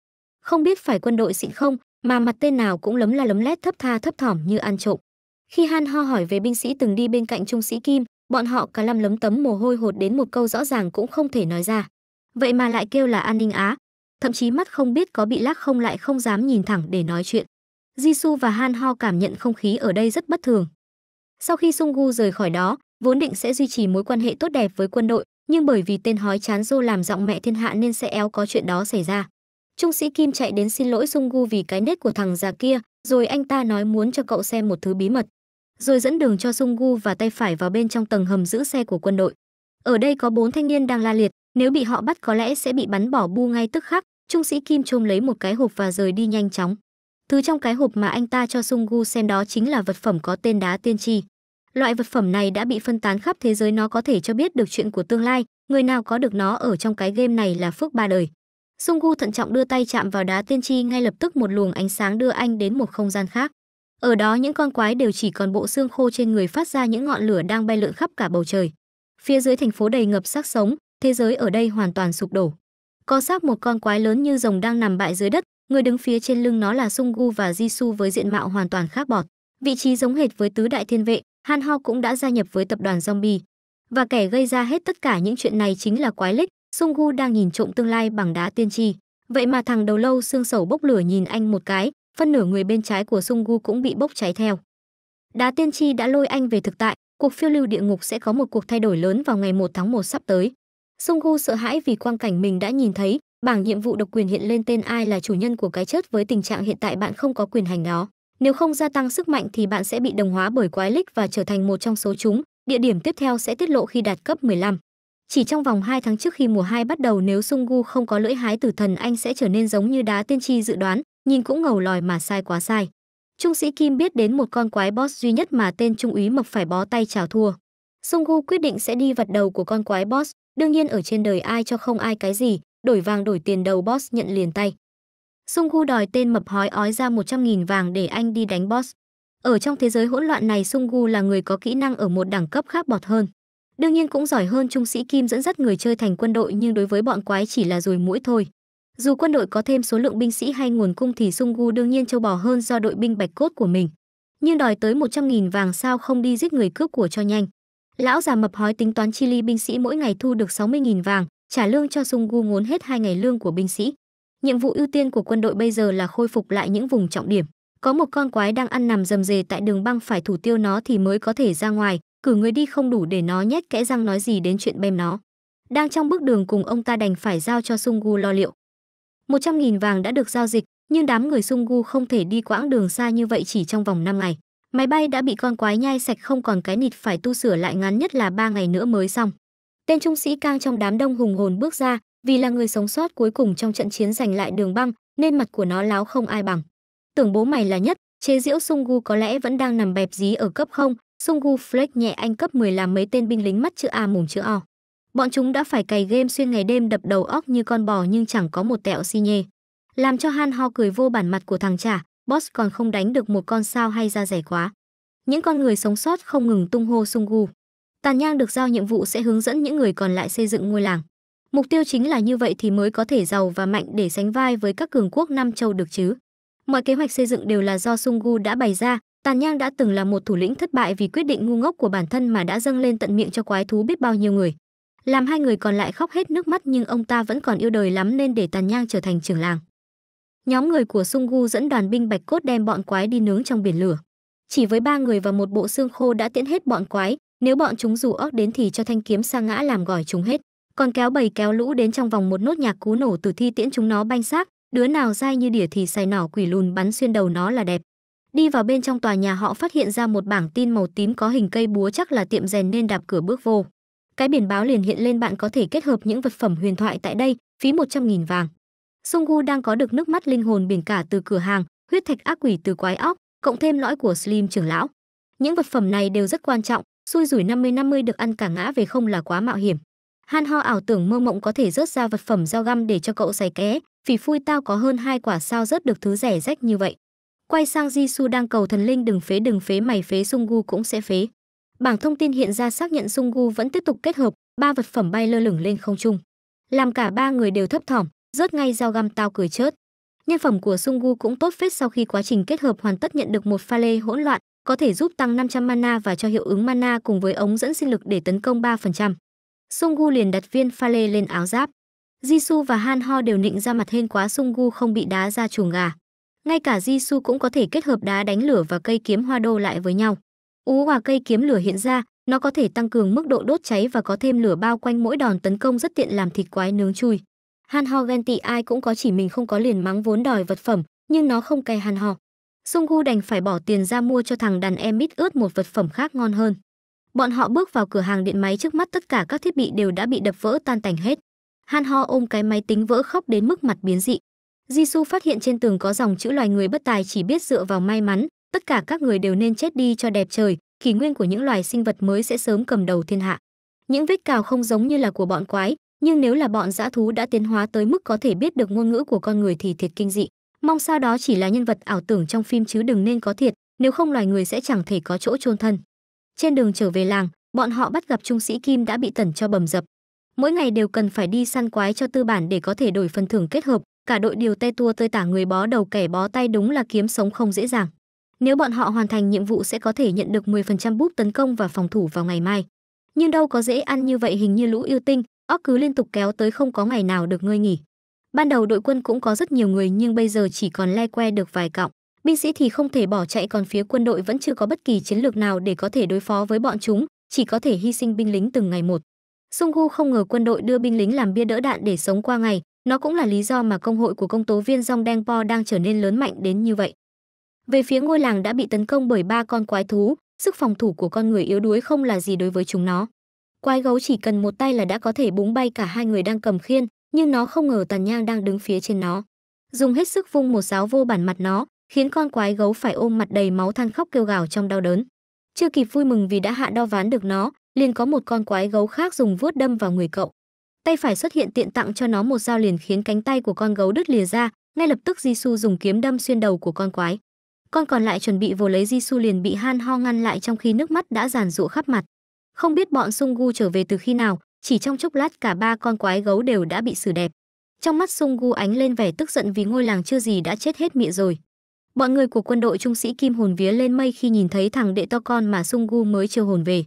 Không biết phải quân đội xịn không, mà mặt tên nào cũng lấm la lấm lét thấp tha thấp thỏm như ăn trộm. Khi Han Ho hỏi về binh sĩ từng đi bên cạnh trung sĩ Kim, bọn họ cả lăm lấm tấm mồ hôi hột đến một câu rõ ràng cũng không thể nói ra. Vậy mà lại kêu là an ninh Á, thậm chí mắt không biết có bị lác không lại không dám nhìn thẳng để nói chuyện. Jisoo và Han Ho cảm nhận không khí ở đây rất bất thường. Sau khi Sung Gu rời khỏi đó, vốn định sẽ duy trì mối quan hệ tốt đẹp với quân đội, nhưng bởi vì tên hói chán dô làm giọng mẹ thiên hạ nên sẽ éo có chuyện đó xảy ra. Trung sĩ Kim chạy đến xin lỗi Sung Gu vì cái nết của thằng già kia, rồi anh ta nói muốn cho cậu xem một thứ bí mật. Rồi dẫn đường cho Sung Gu và tay phải vào bên trong tầng hầm giữ xe của quân đội. Ở đây có bốn thanh niên đang la liệt, nếu bị họ bắt có lẽ sẽ bị bắn bỏ bu ngay tức khắc, trung sĩ Kim trôm lấy một cái hộp và rời đi nhanh chóng. Thứ trong cái hộp mà anh ta cho Sung Gu xem đó chính là vật phẩm có tên đá tiên tri. Loại vật phẩm này đã bị phân tán khắp thế giới nó có thể cho biết được chuyện của tương lai, người nào có được nó ở trong cái game này là phước ba đời. Sung Gu thận trọng đưa tay chạm vào đá tiên tri ngay lập tức một luồng ánh sáng đưa anh đến một không gian khác. Ở đó những con quái đều chỉ còn bộ xương khô trên người phát ra những ngọn lửa đang bay lượn khắp cả bầu trời. Phía dưới thành phố đầy ngập xác sống, thế giới ở đây hoàn toàn sụp đổ. Có xác một con quái lớn như rồng đang nằm bại dưới đất, người đứng phía trên lưng nó là Sung Gu và Jisoo với diện mạo hoàn toàn khác bọt. Vị trí giống hệt với tứ đại thiên vệ, Han Ho cũng đã gia nhập với tập đoàn zombie. Và kẻ gây ra hết tất cả những chuyện này chính là quái lích, Sung Gu đang nhìn trộm tương lai bằng đá tiên tri. Vậy mà thằng đầu lâu xương sầu bốc lửa nhìn anh một cái, phân nửa người bên trái của Sung Gu cũng bị bốc cháy theo. Đá tiên tri đã lôi anh về thực tại, cuộc phiêu lưu địa ngục sẽ có một cuộc thay đổi lớn vào ngày 1 tháng 1 sắp tới. Sung Gu sợ hãi vì quang cảnh mình đã nhìn thấy, bảng nhiệm vụ độc quyền hiện lên tên ai là chủ nhân của cái chết với tình trạng hiện tại bạn không có quyền hành nó. Nếu không gia tăng sức mạnh thì bạn sẽ bị đồng hóa bởi quái lích và trở thành một trong số chúng. Địa điểm tiếp theo sẽ tiết lộ khi đạt cấp 15. Chỉ trong vòng 2 tháng trước khi mùa 2 bắt đầu nếu Sung Gu không có lưỡi hái tử thần anh sẽ trở nên giống như đá tiên tri dự đoán, nhìn cũng ngầu lòi mà sai quá sai. Trung sĩ Kim biết đến một con quái boss duy nhất mà tên trung úy mập phải bó tay chào thua. Sung Gu quyết định sẽ đi vật đầu của con quái boss, Đương nhiên ở trên đời ai cho không ai cái gì, đổi vàng đổi tiền đầu boss nhận liền tay. Sung Gu đòi tên mập hói ói ra 100.000 vàng để anh đi đánh boss. Ở trong thế giới hỗn loạn này Sung Gu là người có kỹ năng ở một đẳng cấp khác bọt hơn. Đương nhiên cũng giỏi hơn trung sĩ Kim dẫn dắt người chơi thành quân đội nhưng đối với bọn quái chỉ là rồi mũi thôi. Dù quân đội có thêm số lượng binh sĩ hay nguồn cung thì Sung Gu đương nhiên châu bò hơn do đội binh bạch cốt của mình. Nhưng đòi tới 100.000 vàng sao không đi giết người cướp của cho nhanh. Lão già mập hói tính toán chi ly binh sĩ mỗi ngày thu được 60.000 vàng, trả lương cho Sung Gu ngốn hết hai ngày lương của binh sĩ. Nhiệm vụ ưu tiên của quân đội bây giờ là khôi phục lại những vùng trọng điểm. Có một con quái đang ăn nằm rầm rề tại đường băng phải thủ tiêu nó thì mới có thể ra ngoài, cử người đi không đủ để nó nhét kẽ răng nói gì đến chuyện bem nó. Đang trong bước đường cùng ông ta đành phải giao cho Sung Gu lo liệu. 100.000 vàng đã được giao dịch, nhưng đám người Sung Gu không thể đi quãng đường xa như vậy chỉ trong vòng 5 ngày. Máy bay đã bị con quái nhai sạch không còn cái nịt phải tu sửa lại ngắn nhất là 3 ngày nữa mới xong. Tên trung sĩ Cang trong đám đông hùng hồn bước ra, vì là người sống sót cuối cùng trong trận chiến giành lại đường băng, nên mặt của nó láo không ai bằng. Tưởng bố mày là nhất, chế diễu sung gu có lẽ vẫn đang nằm bẹp dí ở cấp không. Sung gu Flex nhẹ anh cấp 10 làm mấy tên binh lính mắt chữ A mồm chữ O. Bọn chúng đã phải cày game xuyên ngày đêm đập đầu óc như con bò nhưng chẳng có một tẹo si nhê. Làm cho Han Ho cười vô bản mặt của thằng trả, boss còn không đánh được một con sao hay ra rẻ quá. Những con người sống sót không ngừng tung hô sung gu. Tàn Nhang được giao nhiệm vụ sẽ hướng dẫn những người còn lại xây dựng ngôi làng. Mục tiêu chính là như vậy thì mới có thể giàu và mạnh để sánh vai với các cường quốc Nam Châu được chứ. Mọi kế hoạch xây dựng đều là do Sung Gu đã bày ra, Tàn Nhang đã từng là một thủ lĩnh thất bại vì quyết định ngu ngốc của bản thân mà đã dâng lên tận miệng cho quái thú biết bao nhiêu người. Làm hai người còn lại khóc hết nước mắt nhưng ông ta vẫn còn yêu đời lắm nên để Tàn Nhang trở thành trưởng làng nhóm người của Sung Gu dẫn đoàn binh bạch cốt đem bọn quái đi nướng trong biển lửa. Chỉ với ba người và một bộ xương khô đã tiễn hết bọn quái, nếu bọn chúng dù óc đến thì cho thanh kiếm sa ngã làm gỏi chúng hết. Còn kéo bầy kéo lũ đến trong vòng một nốt nhạc cú nổ tử thi tiễn chúng nó banh xác, đứa nào dai như đỉa thì xài nỏ quỷ lùn bắn xuyên đầu nó là đẹp. Đi vào bên trong tòa nhà họ phát hiện ra một bảng tin màu tím có hình cây búa chắc là tiệm rèn nên đạp cửa bước vô. Cái biển báo liền hiện lên bạn có thể kết hợp những vật phẩm huyền thoại tại đây, phí 100.000 vàng. Sungu đang có được nước mắt linh hồn biển cả từ cửa hàng, huyết thạch ác quỷ từ quái óc, cộng thêm lõi của Slim trưởng lão. Những vật phẩm này đều rất quan trọng, xui rủi 50-50 được ăn cả ngã về không là quá mạo hiểm. Han Ho ảo tưởng mơ mộng có thể rớt ra vật phẩm dao găm để cho cậu xài ké, vì phui tao có hơn hai quả sao rớt được thứ rẻ rách như vậy. Quay sang Jisoo đang cầu thần linh đừng phế đừng phế mày phế Sungu cũng sẽ phế. Bảng thông tin hiện ra xác nhận Sungu vẫn tiếp tục kết hợp, ba vật phẩm bay lơ lửng lên không trung. Làm cả ba người đều thấp thỏm, rớt ngay dao găm tao cười chớt. Nhân phẩm của sung gu cũng tốt phết sau khi quá trình kết hợp hoàn tất nhận được một pha lê hỗn loạn, có thể giúp tăng 500 mana và cho hiệu ứng mana cùng với ống dẫn sinh lực để tấn công 3%. gu liền đặt viên pha lê lên áo giáp. Jisoo và Han Ho đều nịnh ra mặt hên quá sung gu không bị đá ra chuồng gà. Ngay cả Jisoo cũng có thể kết hợp đá đánh lửa và cây kiếm hoa đô lại với nhau. Ú hòa cây kiếm lửa hiện ra, nó có thể tăng cường mức độ đốt cháy và có thêm lửa bao quanh mỗi đòn tấn công rất tiện làm thịt quái nướng chui. Han Ho ghen tị ai cũng có chỉ mình không có liền mắng vốn đòi vật phẩm, nhưng nó không cay Han Ho. Sung Gu đành phải bỏ tiền ra mua cho thằng đàn em mít ướt một vật phẩm khác ngon hơn. Bọn họ bước vào cửa hàng điện máy trước mắt tất cả các thiết bị đều đã bị đập vỡ tan tành hết. Han Ho ôm cái máy tính vỡ khóc đến mức mặt biến dị. Jisoo phát hiện trên tường có dòng chữ loài người bất tài chỉ biết dựa vào may mắn, tất cả các người đều nên chết đi cho đẹp trời, kỷ nguyên của những loài sinh vật mới sẽ sớm cầm đầu thiên hạ. Những vết cào không giống như là của bọn quái, nhưng nếu là bọn dã thú đã tiến hóa tới mức có thể biết được ngôn ngữ của con người thì thiệt kinh dị mong sao đó chỉ là nhân vật ảo tưởng trong phim chứ đừng nên có thiệt nếu không loài người sẽ chẳng thể có chỗ chôn thân trên đường trở về làng bọn họ bắt gặp trung sĩ kim đã bị tẩn cho bầm dập mỗi ngày đều cần phải đi săn quái cho tư bản để có thể đổi phần thưởng kết hợp cả đội điều tay tua tơi tả người bó đầu kẻ bó tay đúng là kiếm sống không dễ dàng nếu bọn họ hoàn thành nhiệm vụ sẽ có thể nhận được 10% búp tấn công và phòng thủ vào ngày mai nhưng đâu có dễ ăn như vậy hình như lũ yêu tinh óc cứ liên tục kéo tới không có ngày nào được ngươi nghỉ. Ban đầu đội quân cũng có rất nhiều người nhưng bây giờ chỉ còn le que được vài cọng. Binh sĩ thì không thể bỏ chạy còn phía quân đội vẫn chưa có bất kỳ chiến lược nào để có thể đối phó với bọn chúng, chỉ có thể hy sinh binh lính từng ngày một. Sung Gu không ngờ quân đội đưa binh lính làm bia đỡ đạn để sống qua ngày, nó cũng là lý do mà công hội của công tố viên Rong Đen Po đang trở nên lớn mạnh đến như vậy. Về phía ngôi làng đã bị tấn công bởi ba con quái thú, sức phòng thủ của con người yếu đuối không là gì đối với chúng nó. Quái gấu chỉ cần một tay là đã có thể búng bay cả hai người đang cầm khiên, nhưng nó không ngờ tàn Nhang đang đứng phía trên nó. Dùng hết sức vung một giáo vô bản mặt nó, khiến con quái gấu phải ôm mặt đầy máu than khóc kêu gào trong đau đớn. Chưa kịp vui mừng vì đã hạ đo ván được nó, liền có một con quái gấu khác dùng vuốt đâm vào người cậu. Tay phải xuất hiện tiện tặng cho nó một dao liền khiến cánh tay của con gấu đứt lìa ra, ngay lập tức Jisu dùng kiếm đâm xuyên đầu của con quái. Con còn lại chuẩn bị vồ lấy Jisu liền bị Han Ho ngăn lại trong khi nước mắt đã giàn rụa khắp mặt. Không biết bọn Sung Gu trở về từ khi nào, chỉ trong chốc lát cả ba con quái gấu đều đã bị xử đẹp. Trong mắt Sung Gu ánh lên vẻ tức giận vì ngôi làng chưa gì đã chết hết mịa rồi. Bọn người của quân đội trung sĩ Kim hồn vía lên mây khi nhìn thấy thằng đệ to con mà Sung Gu mới chiêu hồn về.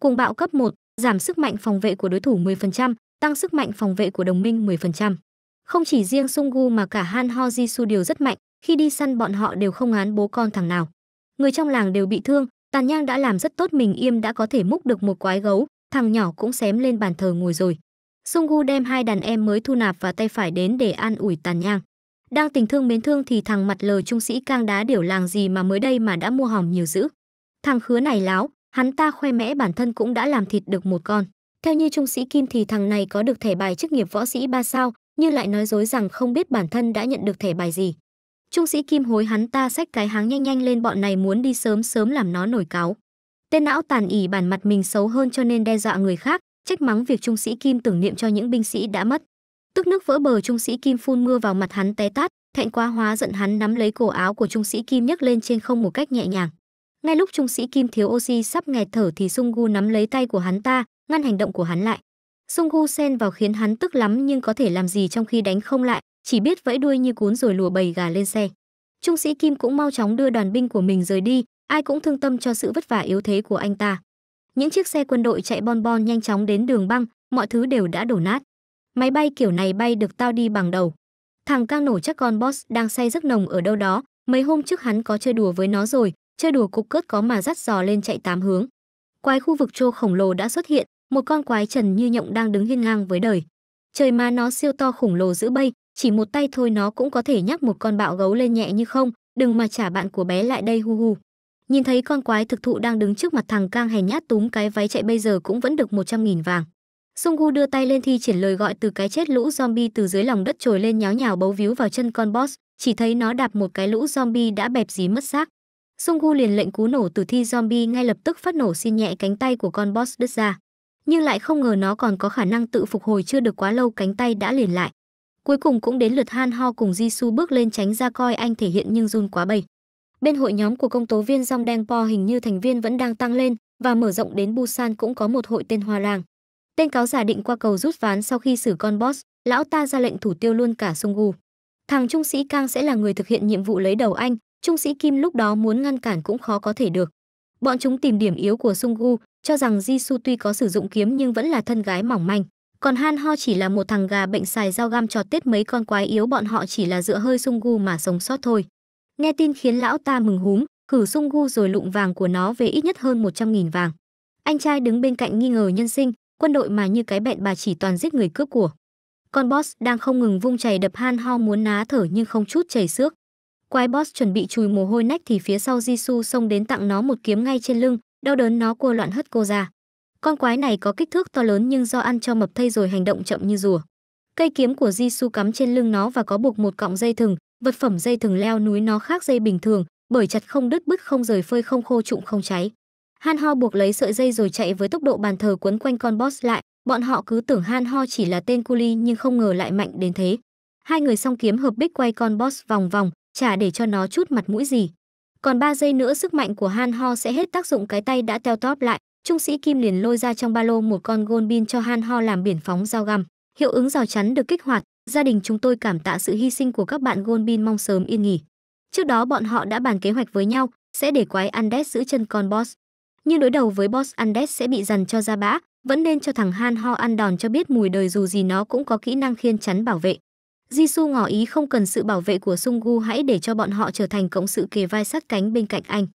Cuồng bạo cấp 1, giảm sức mạnh phòng vệ của đối thủ 10%, tăng sức mạnh phòng vệ của đồng minh 10%. Không chỉ riêng Sung Gu mà cả Han Ho Ji Su đều rất mạnh, khi đi săn bọn họ đều không án bố con thằng nào. Người trong làng đều bị thương, Tàn nhang đã làm rất tốt mình im đã có thể múc được một quái gấu, thằng nhỏ cũng xém lên bàn thờ ngồi rồi. Sung Gu đem hai đàn em mới thu nạp và tay phải đến để an ủi tàn nhang. Đang tình thương mến thương thì thằng mặt lờ trung sĩ cang đá điểu làng gì mà mới đây mà đã mua hỏng nhiều dữ. Thằng khứa này láo, hắn ta khoe mẽ bản thân cũng đã làm thịt được một con. Theo như trung sĩ Kim thì thằng này có được thẻ bài chức nghiệp võ sĩ ba sao, nhưng lại nói dối rằng không biết bản thân đã nhận được thẻ bài gì. Trung sĩ Kim hối hắn ta xách cái háng nhanh nhanh lên bọn này muốn đi sớm sớm làm nó nổi cáo. Tên não tàn ỉ bản mặt mình xấu hơn cho nên đe dọa người khác, trách mắng việc trung sĩ Kim tưởng niệm cho những binh sĩ đã mất. Tức nước vỡ bờ trung sĩ Kim phun mưa vào mặt hắn té tát, thẹn quá hóa giận hắn nắm lấy cổ áo của trung sĩ Kim nhấc lên trên không một cách nhẹ nhàng. Ngay lúc trung sĩ Kim thiếu oxy sắp nghẹt thở thì Sung Gu nắm lấy tay của hắn ta, ngăn hành động của hắn lại. Sung gu xen vào khiến hắn tức lắm nhưng có thể làm gì trong khi đánh không lại, chỉ biết vẫy đuôi như cún rồi lùa bầy gà lên xe. Trung sĩ Kim cũng mau chóng đưa đoàn binh của mình rời đi, ai cũng thương tâm cho sự vất vả yếu thế của anh ta. Những chiếc xe quân đội chạy bon bon nhanh chóng đến đường băng, mọi thứ đều đã đổ nát. Máy bay kiểu này bay được tao đi bằng đầu. Thằng căng nổ chắc con boss đang say giấc nồng ở đâu đó, mấy hôm trước hắn có chơi đùa với nó rồi, chơi đùa cục cớt có mà dắt dò lên chạy tám hướng. Quái khu vực trô khổng lồ đã xuất hiện, một con quái trần như nhộng đang đứng hiên ngang với đời. Trời mà nó siêu to khủng lồ giữ bay, chỉ một tay thôi nó cũng có thể nhắc một con bạo gấu lên nhẹ như không, đừng mà trả bạn của bé lại đây hu hu. Nhìn thấy con quái thực thụ đang đứng trước mặt thằng Cang hèn nhát túm cái váy chạy bây giờ cũng vẫn được 100.000 vàng. Sung Gu đưa tay lên thi triển lời gọi từ cái chết lũ zombie từ dưới lòng đất trồi lên nháo nhào bấu víu vào chân con boss, chỉ thấy nó đạp một cái lũ zombie đã bẹp dí mất xác. Sung Gu liền lệnh cú nổ từ thi zombie ngay lập tức phát nổ xin nhẹ cánh tay của con boss đứt ra nhưng lại không ngờ nó còn có khả năng tự phục hồi chưa được quá lâu cánh tay đã liền lại. Cuối cùng cũng đến lượt Han Ho cùng Jisoo bước lên tránh ra coi anh thể hiện nhưng run quá bầy. Bên hội nhóm của công tố viên Dong Đen Po hình như thành viên vẫn đang tăng lên và mở rộng đến Busan cũng có một hội tên Hoa Làng. Tên cáo giả định qua cầu rút ván sau khi xử con boss, lão ta ra lệnh thủ tiêu luôn cả Sung Gu. Thằng trung sĩ Kang sẽ là người thực hiện nhiệm vụ lấy đầu anh, trung sĩ Kim lúc đó muốn ngăn cản cũng khó có thể được. Bọn chúng tìm điểm yếu của Sung Gu, cho rằng Jisoo tuy có sử dụng kiếm nhưng vẫn là thân gái mỏng manh. Còn Han Ho chỉ là một thằng gà bệnh xài dao gam trò tết mấy con quái yếu bọn họ chỉ là dựa hơi sung gu mà sống sót thôi. Nghe tin khiến lão ta mừng húm, cử sung gu rồi lụng vàng của nó về ít nhất hơn 100.000 vàng. Anh trai đứng bên cạnh nghi ngờ nhân sinh, quân đội mà như cái bẹn bà chỉ toàn giết người cướp của. Con boss đang không ngừng vung chày đập Han Ho muốn ná thở nhưng không chút chảy xước. Quái boss chuẩn bị chùi mồ hôi nách thì phía sau Jisoo xông đến tặng nó một kiếm ngay trên lưng, đau đớn nó cua loạn hất cô ra con quái này có kích thước to lớn nhưng do ăn cho mập thay rồi hành động chậm như rùa cây kiếm của Jisoo cắm trên lưng nó và có buộc một cọng dây thừng vật phẩm dây thừng leo núi nó khác dây bình thường bởi chặt không đứt bứt không rời phơi không khô trụng không cháy han ho buộc lấy sợi dây rồi chạy với tốc độ bàn thờ quấn quanh con boss lại bọn họ cứ tưởng han ho chỉ là tên li nhưng không ngờ lại mạnh đến thế hai người song kiếm hợp bích quay con boss vòng vòng chả để cho nó chút mặt mũi gì còn 3 giây nữa sức mạnh của Han Ho sẽ hết tác dụng cái tay đã teo tóp lại, trung sĩ Kim liền lôi ra trong ba lô một con gôn bin cho Han Ho làm biển phóng dao găm. Hiệu ứng rào chắn được kích hoạt, gia đình chúng tôi cảm tạ sự hy sinh của các bạn gôn bin mong sớm yên nghỉ. Trước đó bọn họ đã bàn kế hoạch với nhau, sẽ để quái Andes giữ chân con boss. Nhưng đối đầu với boss Andes sẽ bị dằn cho ra bã, vẫn nên cho thằng Han Ho ăn đòn cho biết mùi đời dù gì nó cũng có kỹ năng khiên chắn bảo vệ. Jisoo ngỏ ý không cần sự bảo vệ của Sung-gu hãy để cho bọn họ trở thành cộng sự kề vai sát cánh bên cạnh anh.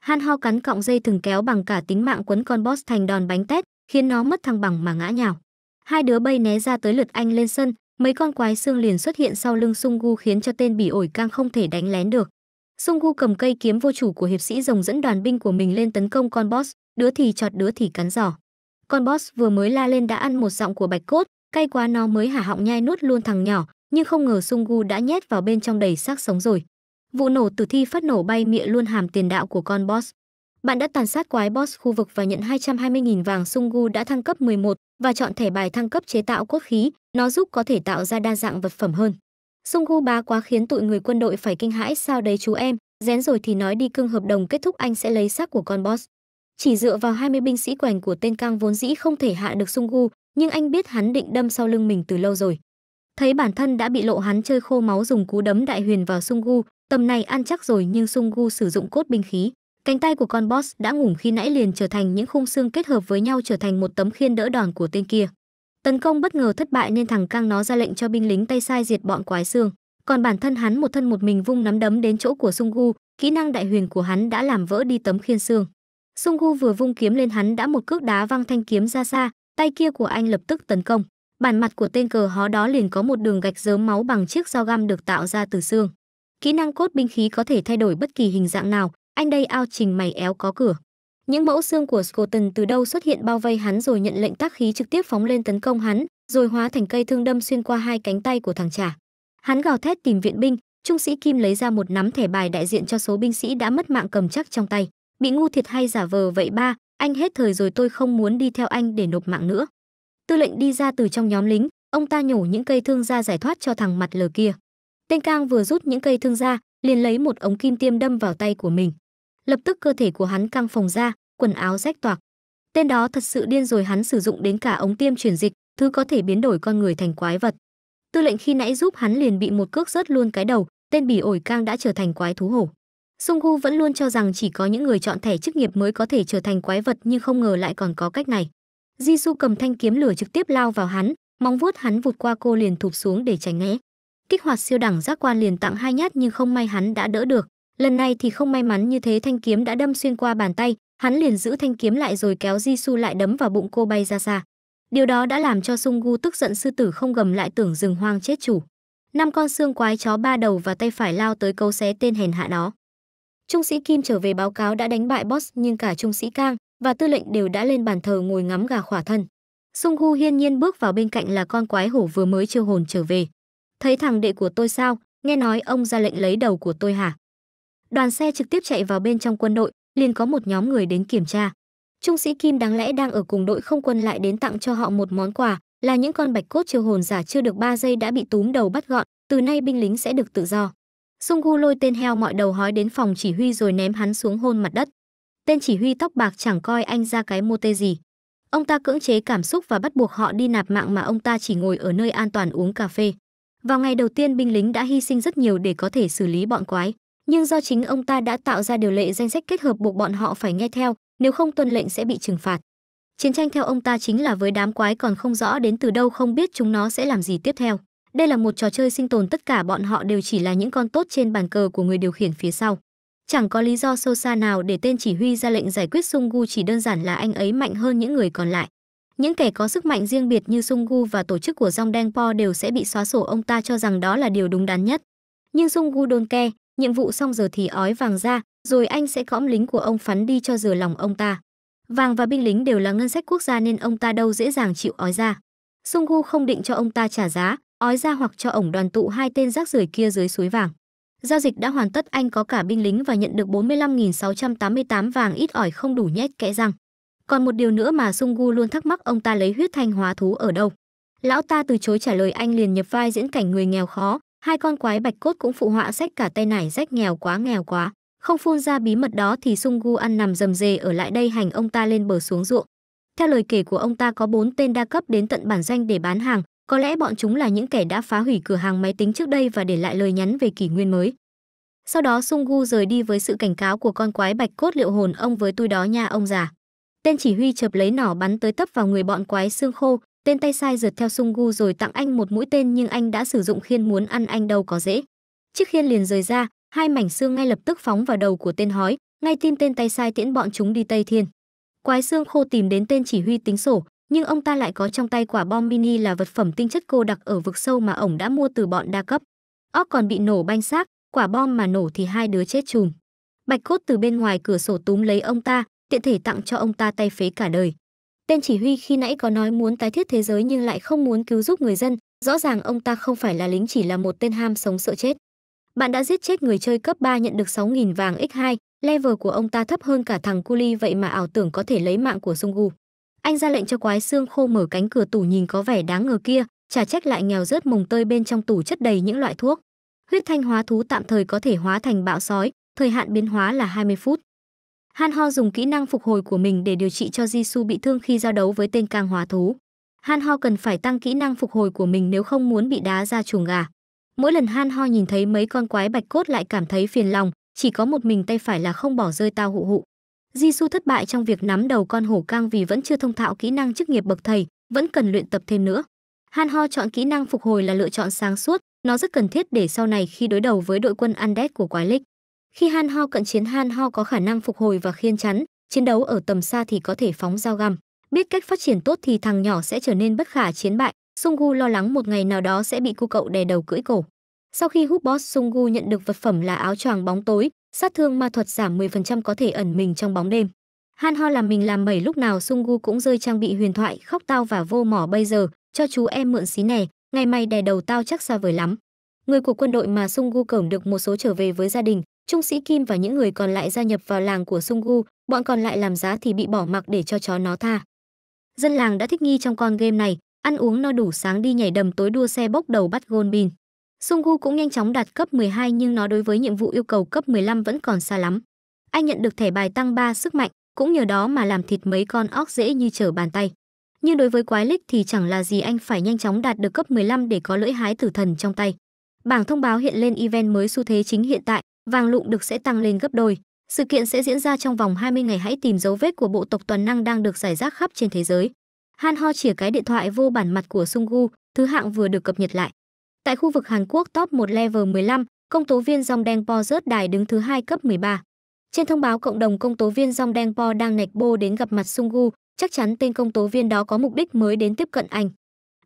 Han Ho cắn cọng dây thừng kéo bằng cả tính mạng quấn con boss thành đòn bánh tét, khiến nó mất thăng bằng mà ngã nhào. Hai đứa bay né ra tới lượt anh lên sân, mấy con quái xương liền xuất hiện sau lưng Sung-gu khiến cho tên bỉ ổi càng không thể đánh lén được. Sung-gu cầm cây kiếm vô chủ của hiệp sĩ rồng dẫn đoàn binh của mình lên tấn công con boss, đứa thì chọt đứa thì cắn giỏ. Con boss vừa mới la lên đã ăn một giọng của bạch cốt, cay quá nó mới hả họng nhai nuốt luôn thằng nhỏ, nhưng không ngờ Sungu đã nhét vào bên trong đầy xác sống rồi. Vụ nổ tử thi phát nổ bay mịa luôn hàm tiền đạo của con boss. Bạn đã tàn sát quái boss khu vực và nhận 220.000 vàng Sungu đã thăng cấp 11 và chọn thẻ bài thăng cấp chế tạo cốt khí, nó giúp có thể tạo ra đa dạng vật phẩm hơn. Sungu bá quá khiến tụi người quân đội phải kinh hãi sao đấy chú em, rén rồi thì nói đi cương hợp đồng kết thúc anh sẽ lấy xác của con boss. Chỉ dựa vào 20 binh sĩ quèn của tên căng vốn dĩ không thể hạ được Sungu, nhưng anh biết hắn định đâm sau lưng mình từ lâu rồi thấy bản thân đã bị lộ hắn chơi khô máu dùng cú đấm đại huyền vào sung gu tầm này ăn chắc rồi nhưng sung gu sử dụng cốt binh khí cánh tay của con boss đã ngủm khi nãy liền trở thành những khung xương kết hợp với nhau trở thành một tấm khiên đỡ đòn của tên kia tấn công bất ngờ thất bại nên thằng căng nó ra lệnh cho binh lính tay sai diệt bọn quái xương còn bản thân hắn một thân một mình vung nắm đấm đến chỗ của sung gu kỹ năng đại huyền của hắn đã làm vỡ đi tấm khiên xương sung gu vừa vung kiếm lên hắn đã một cước đá văng thanh kiếm ra xa tay kia của anh lập tức tấn công Bản mặt của tên cờ hó đó liền có một đường gạch dớm máu bằng chiếc dao găm được tạo ra từ xương. Kỹ năng cốt binh khí có thể thay đổi bất kỳ hình dạng nào, anh đây ao trình mày éo có cửa. Những mẫu xương của Scotten từ đâu xuất hiện bao vây hắn rồi nhận lệnh tác khí trực tiếp phóng lên tấn công hắn, rồi hóa thành cây thương đâm xuyên qua hai cánh tay của thằng trả. Hắn gào thét tìm viện binh, trung sĩ Kim lấy ra một nắm thẻ bài đại diện cho số binh sĩ đã mất mạng cầm chắc trong tay. Bị ngu thiệt hay giả vờ vậy ba, anh hết thời rồi tôi không muốn đi theo anh để nộp mạng nữa tư lệnh đi ra từ trong nhóm lính ông ta nhổ những cây thương ra giải thoát cho thằng mặt lờ kia tên cang vừa rút những cây thương ra liền lấy một ống kim tiêm đâm vào tay của mình lập tức cơ thể của hắn căng phồng ra quần áo rách toạc tên đó thật sự điên rồi hắn sử dụng đến cả ống tiêm chuyển dịch thứ có thể biến đổi con người thành quái vật tư lệnh khi nãy giúp hắn liền bị một cước rớt luôn cái đầu tên bỉ ổi cang đã trở thành quái thú hổ sung Gu vẫn luôn cho rằng chỉ có những người chọn thẻ chức nghiệp mới có thể trở thành quái vật nhưng không ngờ lại còn có cách này Jisoo cầm thanh kiếm lửa trực tiếp lao vào hắn, móng vuốt hắn vụt qua cô liền thụp xuống để tránh né. Kích hoạt siêu đẳng giác quan liền tặng hai nhát nhưng không may hắn đã đỡ được. Lần này thì không may mắn như thế thanh kiếm đã đâm xuyên qua bàn tay, hắn liền giữ thanh kiếm lại rồi kéo Jisoo lại đấm vào bụng cô bay ra xa. Điều đó đã làm cho Sung Gu tức giận sư tử không gầm lại tưởng rừng hoang chết chủ. Năm con xương quái chó ba đầu và tay phải lao tới câu xé tên hèn hạ đó. Trung sĩ Kim trở về báo cáo đã đánh bại boss nhưng cả trung sĩ Kang, và tư lệnh đều đã lên bàn thờ ngồi ngắm gà khỏa thân. Sung Hu hiên nhiên bước vào bên cạnh là con quái hổ vừa mới chiêu hồn trở về. Thấy thằng đệ của tôi sao, nghe nói ông ra lệnh lấy đầu của tôi hả? Đoàn xe trực tiếp chạy vào bên trong quân đội, liền có một nhóm người đến kiểm tra. Trung sĩ Kim đáng lẽ đang ở cùng đội không quân lại đến tặng cho họ một món quà, là những con bạch cốt chiêu hồn giả chưa được 3 giây đã bị túm đầu bắt gọn, từ nay binh lính sẽ được tự do. Sung Gu lôi tên heo mọi đầu hói đến phòng chỉ huy rồi ném hắn xuống hôn mặt đất tên chỉ huy tóc bạc chẳng coi anh ra cái mô tê gì. Ông ta cưỡng chế cảm xúc và bắt buộc họ đi nạp mạng mà ông ta chỉ ngồi ở nơi an toàn uống cà phê. Vào ngày đầu tiên binh lính đã hy sinh rất nhiều để có thể xử lý bọn quái, nhưng do chính ông ta đã tạo ra điều lệ danh sách kết hợp buộc bọn họ phải nghe theo, nếu không tuân lệnh sẽ bị trừng phạt. Chiến tranh theo ông ta chính là với đám quái còn không rõ đến từ đâu không biết chúng nó sẽ làm gì tiếp theo. Đây là một trò chơi sinh tồn tất cả bọn họ đều chỉ là những con tốt trên bàn cờ của người điều khiển phía sau. Chẳng có lý do sâu xa nào để tên chỉ huy ra lệnh giải quyết Sung Gu chỉ đơn giản là anh ấy mạnh hơn những người còn lại. Những kẻ có sức mạnh riêng biệt như Sung Gu và tổ chức của Dòng Đen Po đều sẽ bị xóa sổ ông ta cho rằng đó là điều đúng đắn nhất. Nhưng Sung Gu đôn ke, nhiệm vụ xong giờ thì ói vàng ra, rồi anh sẽ cõm lính của ông phắn đi cho rửa lòng ông ta. Vàng và binh lính đều là ngân sách quốc gia nên ông ta đâu dễ dàng chịu ói ra. Sung Gu không định cho ông ta trả giá, ói ra hoặc cho ổng đoàn tụ hai tên rác rưởi kia dưới suối vàng. Giao dịch đã hoàn tất anh có cả binh lính và nhận được 45.688 vàng ít ỏi không đủ nhét kẽ răng. Còn một điều nữa mà Sung Gu luôn thắc mắc ông ta lấy huyết thanh hóa thú ở đâu. Lão ta từ chối trả lời anh liền nhập vai diễn cảnh người nghèo khó, hai con quái bạch cốt cũng phụ họa sách cả tay nải rách nghèo quá nghèo quá. Không phun ra bí mật đó thì Sung Gu ăn nằm dầm dề ở lại đây hành ông ta lên bờ xuống ruộng. Theo lời kể của ông ta có bốn tên đa cấp đến tận bản danh để bán hàng, có lẽ bọn chúng là những kẻ đã phá hủy cửa hàng máy tính trước đây và để lại lời nhắn về kỷ nguyên mới. Sau đó Sung Gu rời đi với sự cảnh cáo của con quái bạch cốt liệu hồn ông với tôi đó nha ông già. Tên chỉ huy chợp lấy nỏ bắn tới tấp vào người bọn quái xương khô, tên tay sai rượt theo Sung Gu rồi tặng anh một mũi tên nhưng anh đã sử dụng khiên muốn ăn anh đâu có dễ. Chiếc khiên liền rời ra, hai mảnh xương ngay lập tức phóng vào đầu của tên hói, ngay tim tên tay sai tiễn bọn chúng đi Tây Thiên. Quái xương khô tìm đến tên chỉ huy tính sổ, nhưng ông ta lại có trong tay quả bom mini là vật phẩm tinh chất cô đặc ở vực sâu mà ổng đã mua từ bọn đa cấp. Óc còn bị nổ banh xác, quả bom mà nổ thì hai đứa chết chùm. Bạch cốt từ bên ngoài cửa sổ túm lấy ông ta, tiện thể tặng cho ông ta tay phế cả đời. Tên chỉ huy khi nãy có nói muốn tái thiết thế giới nhưng lại không muốn cứu giúp người dân, rõ ràng ông ta không phải là lính chỉ là một tên ham sống sợ chết. Bạn đã giết chết người chơi cấp 3 nhận được 6.000 vàng x2, level của ông ta thấp hơn cả thằng Culi vậy mà ảo tưởng có thể lấy mạng của Sungu. Anh ra lệnh cho quái xương khô mở cánh cửa tủ nhìn có vẻ đáng ngờ kia, chả trách lại nghèo rớt mồng tơi bên trong tủ chất đầy những loại thuốc. Huyết thanh hóa thú tạm thời có thể hóa thành bạo sói, thời hạn biến hóa là 20 phút. Han Ho dùng kỹ năng phục hồi của mình để điều trị cho Jisoo bị thương khi giao đấu với tên càng hóa thú. Han Ho cần phải tăng kỹ năng phục hồi của mình nếu không muốn bị đá ra chuồng gà. Mỗi lần Han Ho nhìn thấy mấy con quái bạch cốt lại cảm thấy phiền lòng, chỉ có một mình tay phải là không bỏ rơi tao hụ hụ. Jisoo thất bại trong việc nắm đầu con hổ cang vì vẫn chưa thông thạo kỹ năng chức nghiệp bậc thầy, vẫn cần luyện tập thêm nữa. Han Ho chọn kỹ năng phục hồi là lựa chọn sáng suốt, nó rất cần thiết để sau này khi đối đầu với đội quân Undead của quái lịch. Khi Han Ho cận chiến Han Ho có khả năng phục hồi và khiên chắn, chiến đấu ở tầm xa thì có thể phóng dao găm. Biết cách phát triển tốt thì thằng nhỏ sẽ trở nên bất khả chiến bại, Sungu lo lắng một ngày nào đó sẽ bị cu cậu đè đầu cưỡi cổ. Sau khi hút boss Sungu nhận được vật phẩm là áo choàng bóng tối, Sát thương ma thuật giảm 10% có thể ẩn mình trong bóng đêm. Han Ho làm mình làm mẩy lúc nào Sung Gu cũng rơi trang bị huyền thoại khóc tao và vô mỏ bây giờ, cho chú em mượn xí nè, ngày mai đè đầu tao chắc xa vời lắm. Người của quân đội mà Sung Gu cởm được một số trở về với gia đình, trung sĩ Kim và những người còn lại gia nhập vào làng của Sung Gu, bọn còn lại làm giá thì bị bỏ mặc để cho chó nó tha. Dân làng đã thích nghi trong con game này, ăn uống no đủ sáng đi nhảy đầm tối đua xe bốc đầu bắt gôn bin. Sungu cũng nhanh chóng đạt cấp 12 nhưng nó đối với nhiệm vụ yêu cầu cấp 15 vẫn còn xa lắm. Anh nhận được thẻ bài tăng 3 sức mạnh, cũng nhờ đó mà làm thịt mấy con óc dễ như trở bàn tay. Nhưng đối với quái lích thì chẳng là gì anh phải nhanh chóng đạt được cấp 15 để có lưỡi hái tử thần trong tay. Bảng thông báo hiện lên event mới xu thế chính hiện tại, vàng lụng được sẽ tăng lên gấp đôi. Sự kiện sẽ diễn ra trong vòng 20 ngày hãy tìm dấu vết của bộ tộc toàn năng đang được giải rác khắp trên thế giới. Han Ho chìa cái điện thoại vô bản mặt của Sungu, thứ hạng vừa được cập nhật lại. Tại khu vực Hàn Quốc top 1 level 15, công tố viên dòng đen po rớt đài đứng thứ hai cấp 13. Trên thông báo cộng đồng công tố viên dòng đen po đang nạch bô đến gặp mặt Sungu, chắc chắn tên công tố viên đó có mục đích mới đến tiếp cận anh.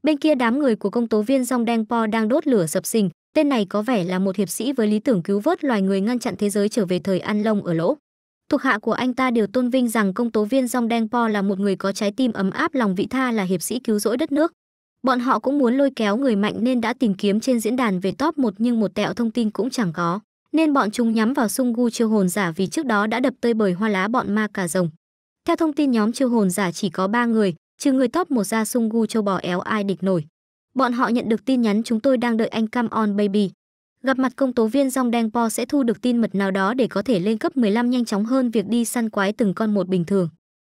Bên kia đám người của công tố viên dòng đen po đang đốt lửa sập sình, tên này có vẻ là một hiệp sĩ với lý tưởng cứu vớt loài người ngăn chặn thế giới trở về thời An Long ở lỗ. Thuộc hạ của anh ta đều tôn vinh rằng công tố viên Dong Deng Po là một người có trái tim ấm áp lòng vị tha là hiệp sĩ cứu rỗi đất nước. Bọn họ cũng muốn lôi kéo người mạnh nên đã tìm kiếm trên diễn đàn về top 1 nhưng một tẹo thông tin cũng chẳng có. Nên bọn chúng nhắm vào sung gu chiêu hồn giả vì trước đó đã đập tơi bời hoa lá bọn ma cà rồng. Theo thông tin nhóm chiêu hồn giả chỉ có 3 người, trừ người top 1 ra sung gu châu bò éo ai địch nổi. Bọn họ nhận được tin nhắn chúng tôi đang đợi anh cam on baby. Gặp mặt công tố viên Dòng Đen Po sẽ thu được tin mật nào đó để có thể lên cấp 15 nhanh chóng hơn việc đi săn quái từng con một bình thường.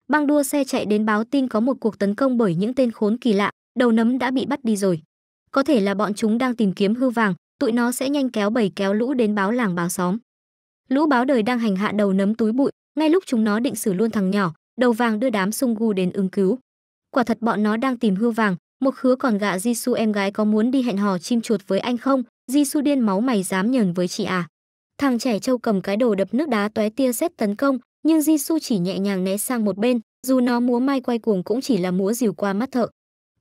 Băng đua xe chạy đến báo tin có một cuộc tấn công bởi những tên khốn kỳ lạ, đầu nấm đã bị bắt đi rồi. Có thể là bọn chúng đang tìm kiếm hư vàng, tụi nó sẽ nhanh kéo bầy kéo lũ đến báo làng báo xóm. Lũ báo đời đang hành hạ đầu nấm túi bụi, ngay lúc chúng nó định xử luôn thằng nhỏ, đầu vàng đưa đám sung gu đến ứng cứu. Quả thật bọn nó đang tìm hư vàng, một khứa còn gạ Jisoo em gái có muốn đi hẹn hò chim chuột với anh không? Jisoo điên máu mày dám nhờn với chị à? Thằng trẻ trâu cầm cái đồ đập nước đá tóe tia sét tấn công, nhưng Jisoo chỉ nhẹ nhàng né sang một bên, dù nó múa mai quay cuồng cũng chỉ là múa dìu qua mắt thợ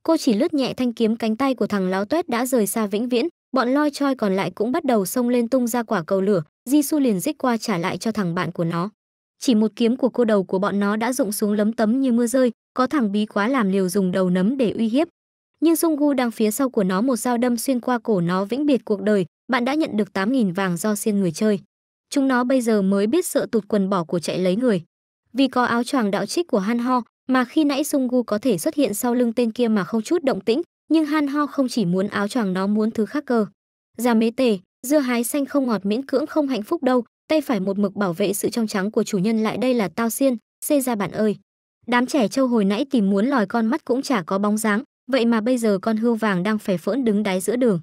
cô chỉ lướt nhẹ thanh kiếm cánh tay của thằng láo tuét đã rời xa vĩnh viễn bọn loi choi còn lại cũng bắt đầu xông lên tung ra quả cầu lửa Su liền dích qua trả lại cho thằng bạn của nó chỉ một kiếm của cô đầu của bọn nó đã rụng xuống lấm tấm như mưa rơi có thằng bí quá làm liều dùng đầu nấm để uy hiếp nhưng sung gu đang phía sau của nó một dao đâm xuyên qua cổ nó vĩnh biệt cuộc đời bạn đã nhận được 8.000 vàng do xiên người chơi chúng nó bây giờ mới biết sợ tụt quần bỏ của chạy lấy người vì có áo choàng đạo trích của han ho mà khi nãy Sung Gu có thể xuất hiện sau lưng tên kia mà không chút động tĩnh, nhưng Han Ho không chỉ muốn áo choàng nó muốn thứ khác cơ. Già mế tề, dưa hái xanh không ngọt miễn cưỡng không hạnh phúc đâu, tay phải một mực bảo vệ sự trong trắng của chủ nhân lại đây là tao xiên, xê ra bạn ơi. Đám trẻ trâu hồi nãy tìm muốn lòi con mắt cũng chả có bóng dáng, vậy mà bây giờ con hươu vàng đang phải phỡn đứng đáy giữa đường.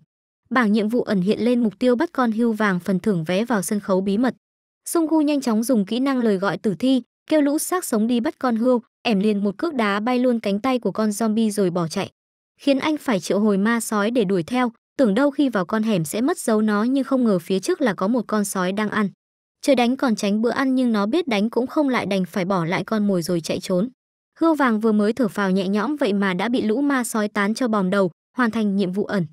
Bảng nhiệm vụ ẩn hiện lên mục tiêu bắt con hươu vàng phần thưởng vé vào sân khấu bí mật. Sung Gu nhanh chóng dùng kỹ năng lời gọi tử thi, kêu lũ xác sống đi bắt con hươu, ẻm liền một cước đá bay luôn cánh tay của con zombie rồi bỏ chạy. Khiến anh phải triệu hồi ma sói để đuổi theo, tưởng đâu khi vào con hẻm sẽ mất dấu nó nhưng không ngờ phía trước là có một con sói đang ăn. Trời đánh còn tránh bữa ăn nhưng nó biết đánh cũng không lại đành phải bỏ lại con mồi rồi chạy trốn. Hươu vàng vừa mới thở phào nhẹ nhõm vậy mà đã bị lũ ma sói tán cho bòm đầu, hoàn thành nhiệm vụ ẩn.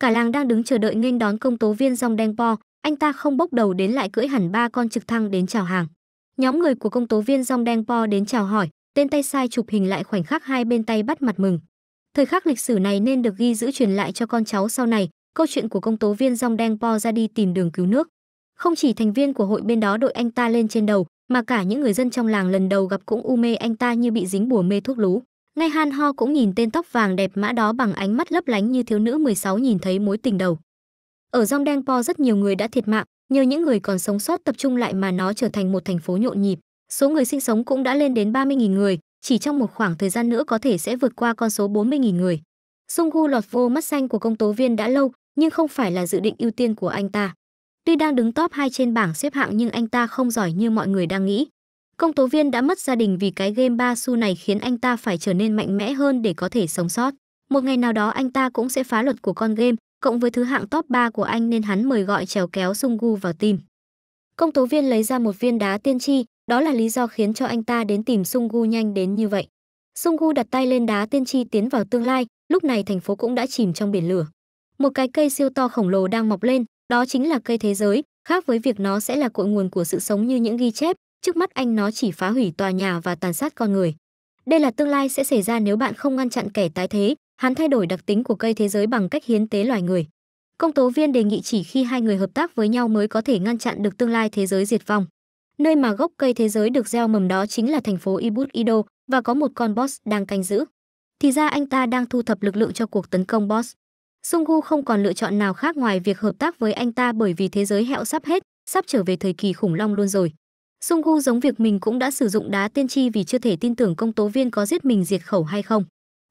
Cả làng đang đứng chờ đợi nghênh đón công tố viên dòng đen po, anh ta không bốc đầu đến lại cưỡi hẳn ba con trực thăng đến chào hàng. Nhóm người của công tố viên Rong Đen Po đến chào hỏi, tên tay sai chụp hình lại khoảnh khắc hai bên tay bắt mặt mừng. Thời khắc lịch sử này nên được ghi giữ truyền lại cho con cháu sau này, câu chuyện của công tố viên Rong Đen Po ra đi tìm đường cứu nước. Không chỉ thành viên của hội bên đó đội anh ta lên trên đầu, mà cả những người dân trong làng lần đầu gặp cũng u mê anh ta như bị dính bùa mê thuốc lú. Ngay Han Ho cũng nhìn tên tóc vàng đẹp mã đó bằng ánh mắt lấp lánh như thiếu nữ 16 nhìn thấy mối tình đầu. Ở Rong Đen Po rất nhiều người đã thiệt mạng, Nhờ những người còn sống sót tập trung lại mà nó trở thành một thành phố nhộn nhịp. Số người sinh sống cũng đã lên đến 30.000 người, chỉ trong một khoảng thời gian nữa có thể sẽ vượt qua con số 40.000 người. Sungu lọt vô mắt xanh của công tố viên đã lâu, nhưng không phải là dự định ưu tiên của anh ta. Tuy đang đứng top 2 trên bảng xếp hạng nhưng anh ta không giỏi như mọi người đang nghĩ. Công tố viên đã mất gia đình vì cái game ba su này khiến anh ta phải trở nên mạnh mẽ hơn để có thể sống sót. Một ngày nào đó anh ta cũng sẽ phá luật của con game, cộng với thứ hạng top 3 của anh nên hắn mời gọi trèo kéo Sung Gu vào team. Công tố viên lấy ra một viên đá tiên tri, đó là lý do khiến cho anh ta đến tìm Sung Gu nhanh đến như vậy. Sung Gu đặt tay lên đá tiên tri tiến vào tương lai, lúc này thành phố cũng đã chìm trong biển lửa. Một cái cây siêu to khổng lồ đang mọc lên, đó chính là cây thế giới, khác với việc nó sẽ là cội nguồn của sự sống như những ghi chép, trước mắt anh nó chỉ phá hủy tòa nhà và tàn sát con người. Đây là tương lai sẽ xảy ra nếu bạn không ngăn chặn kẻ tái thế, hắn thay đổi đặc tính của cây thế giới bằng cách hiến tế loài người. Công tố viên đề nghị chỉ khi hai người hợp tác với nhau mới có thể ngăn chặn được tương lai thế giới diệt vong. Nơi mà gốc cây thế giới được gieo mầm đó chính là thành phố Ibut Ido và có một con boss đang canh giữ. Thì ra anh ta đang thu thập lực lượng cho cuộc tấn công boss. Sungu không còn lựa chọn nào khác ngoài việc hợp tác với anh ta bởi vì thế giới hẹo sắp hết, sắp trở về thời kỳ khủng long luôn rồi. Sungu giống việc mình cũng đã sử dụng đá tiên tri vì chưa thể tin tưởng công tố viên có giết mình diệt khẩu hay không.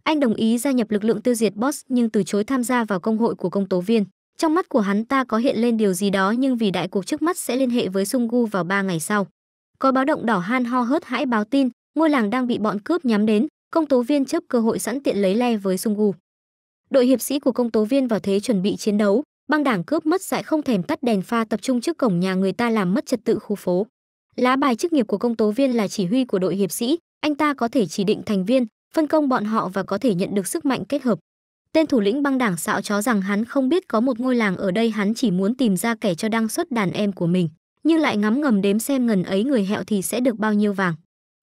Anh đồng ý gia nhập lực lượng tiêu diệt boss nhưng từ chối tham gia vào công hội của công tố viên. Trong mắt của hắn ta có hiện lên điều gì đó nhưng vì đại cuộc trước mắt sẽ liên hệ với Sung Gu vào 3 ngày sau. Có báo động đỏ han ho hớt hãi báo tin, ngôi làng đang bị bọn cướp nhắm đến, công tố viên chấp cơ hội sẵn tiện lấy le với Sung Gu. Đội hiệp sĩ của công tố viên vào thế chuẩn bị chiến đấu, băng đảng cướp mất dại không thèm tắt đèn pha tập trung trước cổng nhà người ta làm mất trật tự khu phố. Lá bài chức nghiệp của công tố viên là chỉ huy của đội hiệp sĩ, anh ta có thể chỉ định thành viên, phân công bọn họ và có thể nhận được sức mạnh kết hợp. Tên thủ lĩnh băng đảng xạo chó rằng hắn không biết có một ngôi làng ở đây hắn chỉ muốn tìm ra kẻ cho đăng xuất đàn em của mình, nhưng lại ngắm ngầm đếm xem ngần ấy người hẹo thì sẽ được bao nhiêu vàng.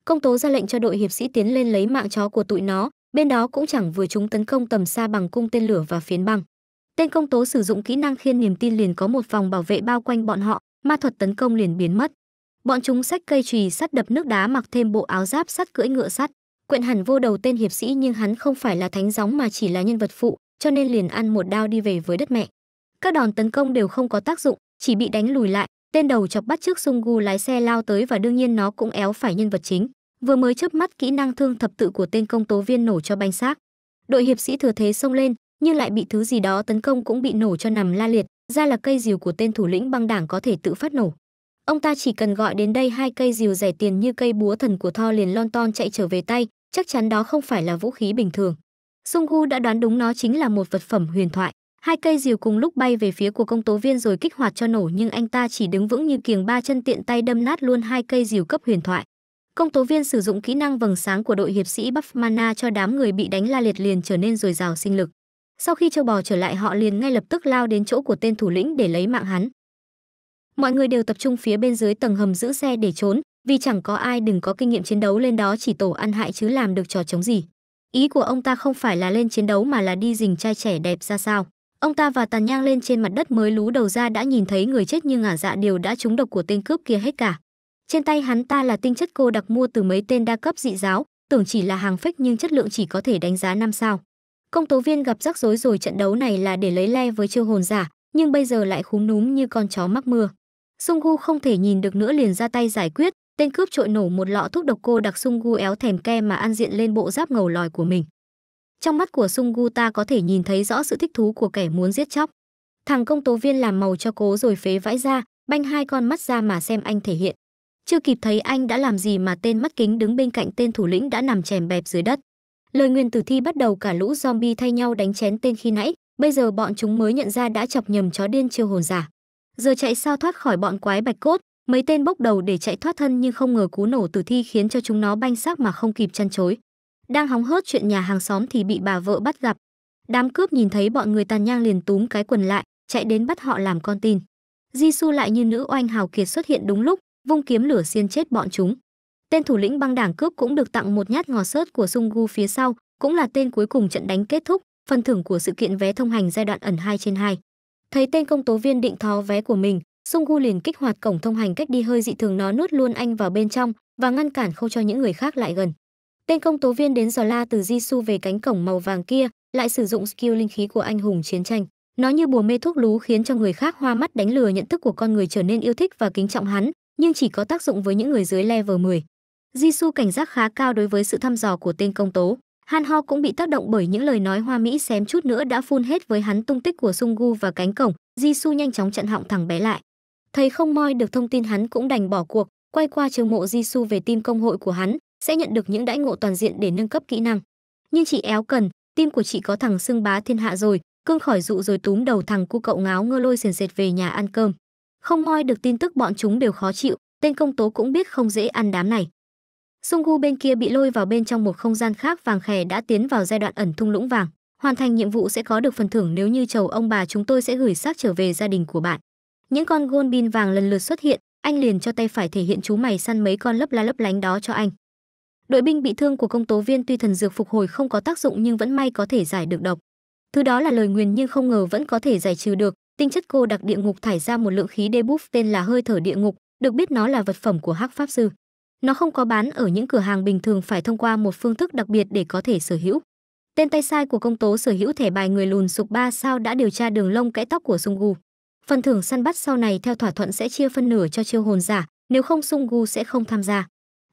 Công tố ra lệnh cho đội hiệp sĩ tiến lên lấy mạng chó của tụi nó, bên đó cũng chẳng vừa chúng tấn công tầm xa bằng cung tên lửa và phiến băng. Tên công tố sử dụng kỹ năng khiên niềm tin liền có một vòng bảo vệ bao quanh bọn họ, ma thuật tấn công liền biến mất. Bọn chúng xách cây chùy sắt đập nước đá mặc thêm bộ áo giáp sắt cưỡi ngựa sắt quyện hẳn vô đầu tên hiệp sĩ nhưng hắn không phải là thánh gióng mà chỉ là nhân vật phụ, cho nên liền ăn một đao đi về với đất mẹ. Các đòn tấn công đều không có tác dụng, chỉ bị đánh lùi lại, tên đầu chọc bắt trước Sung Gu lái xe lao tới và đương nhiên nó cũng éo phải nhân vật chính. Vừa mới chớp mắt kỹ năng thương thập tự của tên công tố viên nổ cho banh xác. Đội hiệp sĩ thừa thế xông lên, nhưng lại bị thứ gì đó tấn công cũng bị nổ cho nằm la liệt, ra là cây diều của tên thủ lĩnh băng đảng có thể tự phát nổ. Ông ta chỉ cần gọi đến đây hai cây diều rẻ tiền như cây búa thần của Tho liền lon ton chạy trở về tay, chắc chắn đó không phải là vũ khí bình thường. Sung Gu đã đoán đúng nó chính là một vật phẩm huyền thoại. Hai cây diều cùng lúc bay về phía của công tố viên rồi kích hoạt cho nổ nhưng anh ta chỉ đứng vững như kiềng ba chân tiện tay đâm nát luôn hai cây diều cấp huyền thoại. Công tố viên sử dụng kỹ năng vầng sáng của đội hiệp sĩ Buff Mana cho đám người bị đánh la liệt liền trở nên dồi dào sinh lực. Sau khi châu bò trở lại họ liền ngay lập tức lao đến chỗ của tên thủ lĩnh để lấy mạng hắn. Mọi người đều tập trung phía bên dưới tầng hầm giữ xe để trốn, vì chẳng có ai đừng có kinh nghiệm chiến đấu lên đó chỉ tổ ăn hại chứ làm được trò chống gì. Ý của ông ta không phải là lên chiến đấu mà là đi rình trai trẻ đẹp ra sao. Ông ta và tàn nhang lên trên mặt đất mới lú đầu ra đã nhìn thấy người chết như ngả dạ đều đã trúng độc của tên cướp kia hết cả. Trên tay hắn ta là tinh chất cô đặc mua từ mấy tên đa cấp dị giáo, tưởng chỉ là hàng phách nhưng chất lượng chỉ có thể đánh giá năm sao. Công tố viên gặp rắc rối rồi trận đấu này là để lấy le với chiêu hồn giả, nhưng bây giờ lại khúng núm như con chó mắc mưa. Sung Gu không thể nhìn được nữa liền ra tay giải quyết, Tên cướp trội nổ một lọ thuốc độc cô đặc sung gu éo thèm ke mà ăn diện lên bộ giáp ngầu lòi của mình. Trong mắt của sung gu ta có thể nhìn thấy rõ sự thích thú của kẻ muốn giết chóc. Thằng công tố viên làm màu cho cố rồi phế vãi ra, banh hai con mắt ra mà xem anh thể hiện. Chưa kịp thấy anh đã làm gì mà tên mắt kính đứng bên cạnh tên thủ lĩnh đã nằm chèm bẹp dưới đất. Lời nguyên tử thi bắt đầu cả lũ zombie thay nhau đánh chén tên khi nãy, bây giờ bọn chúng mới nhận ra đã chọc nhầm chó điên chiêu hồn giả. Giờ chạy sao thoát khỏi bọn quái bạch cốt, Mấy tên bốc đầu để chạy thoát thân nhưng không ngờ cú nổ tử thi khiến cho chúng nó banh xác mà không kịp chăn chối. Đang hóng hớt chuyện nhà hàng xóm thì bị bà vợ bắt gặp. Đám cướp nhìn thấy bọn người tàn nhang liền túm cái quần lại, chạy đến bắt họ làm con tin. Jisoo lại như nữ oanh hào kiệt xuất hiện đúng lúc, vung kiếm lửa xiên chết bọn chúng. Tên thủ lĩnh băng đảng cướp cũng được tặng một nhát ngò sớt của sung gu phía sau, cũng là tên cuối cùng trận đánh kết thúc, phần thưởng của sự kiện vé thông hành giai đoạn ẩn 2 trên 2. Thấy tên công tố viên định tháo vé của mình, Sung Gu liền kích hoạt cổng thông hành cách đi hơi dị thường nó nuốt luôn anh vào bên trong và ngăn cản không cho những người khác lại gần. Tên công tố viên đến dò la từ Jisoo về cánh cổng màu vàng kia, lại sử dụng skill linh khí của anh hùng chiến tranh. Nó như bùa mê thuốc lú khiến cho người khác hoa mắt đánh lừa nhận thức của con người trở nên yêu thích và kính trọng hắn, nhưng chỉ có tác dụng với những người dưới level 10. Jisoo cảnh giác khá cao đối với sự thăm dò của tên công tố. Han Ho cũng bị tác động bởi những lời nói hoa mỹ xém chút nữa đã phun hết với hắn tung tích của Sung Gu và cánh cổng. Jisoo nhanh chóng chặn họng thằng bé lại. Thầy không moi được thông tin hắn cũng đành bỏ cuộc, quay qua trường mộ Gisu về team công hội của hắn, sẽ nhận được những đãi ngộ toàn diện để nâng cấp kỹ năng. Nhưng chị éo cần, tim của chị có thằng xưng bá thiên hạ rồi, cương khỏi dụ rồi túm đầu thằng cu cậu ngáo ngơ lôi sền sệt về nhà ăn cơm. Không moi được tin tức bọn chúng đều khó chịu, tên công tố cũng biết không dễ ăn đám này. Sungu bên kia bị lôi vào bên trong một không gian khác vàng khè đã tiến vào giai đoạn ẩn thung lũng vàng. Hoàn thành nhiệm vụ sẽ có được phần thưởng nếu như chầu ông bà chúng tôi sẽ gửi xác trở về gia đình của bạn. Những con gôn bin vàng lần lượt xuất hiện, anh liền cho tay phải thể hiện chú mày săn mấy con lấp la lấp lánh đó cho anh. Đội binh bị thương của công tố viên tuy thần dược phục hồi không có tác dụng nhưng vẫn may có thể giải được độc. Thứ đó là lời nguyền nhưng không ngờ vẫn có thể giải trừ được, tinh chất cô đặc địa ngục thải ra một lượng khí debuff tên là hơi thở địa ngục, được biết nó là vật phẩm của hắc pháp sư. Nó không có bán ở những cửa hàng bình thường phải thông qua một phương thức đặc biệt để có thể sở hữu. Tên tay sai của công tố sở hữu thẻ bài người lùn sụp ba sao đã điều tra đường lông kẽ tóc của Sungu phần thưởng săn bắt sau này theo thỏa thuận sẽ chia phân nửa cho chiêu hồn giả nếu không sung gu sẽ không tham gia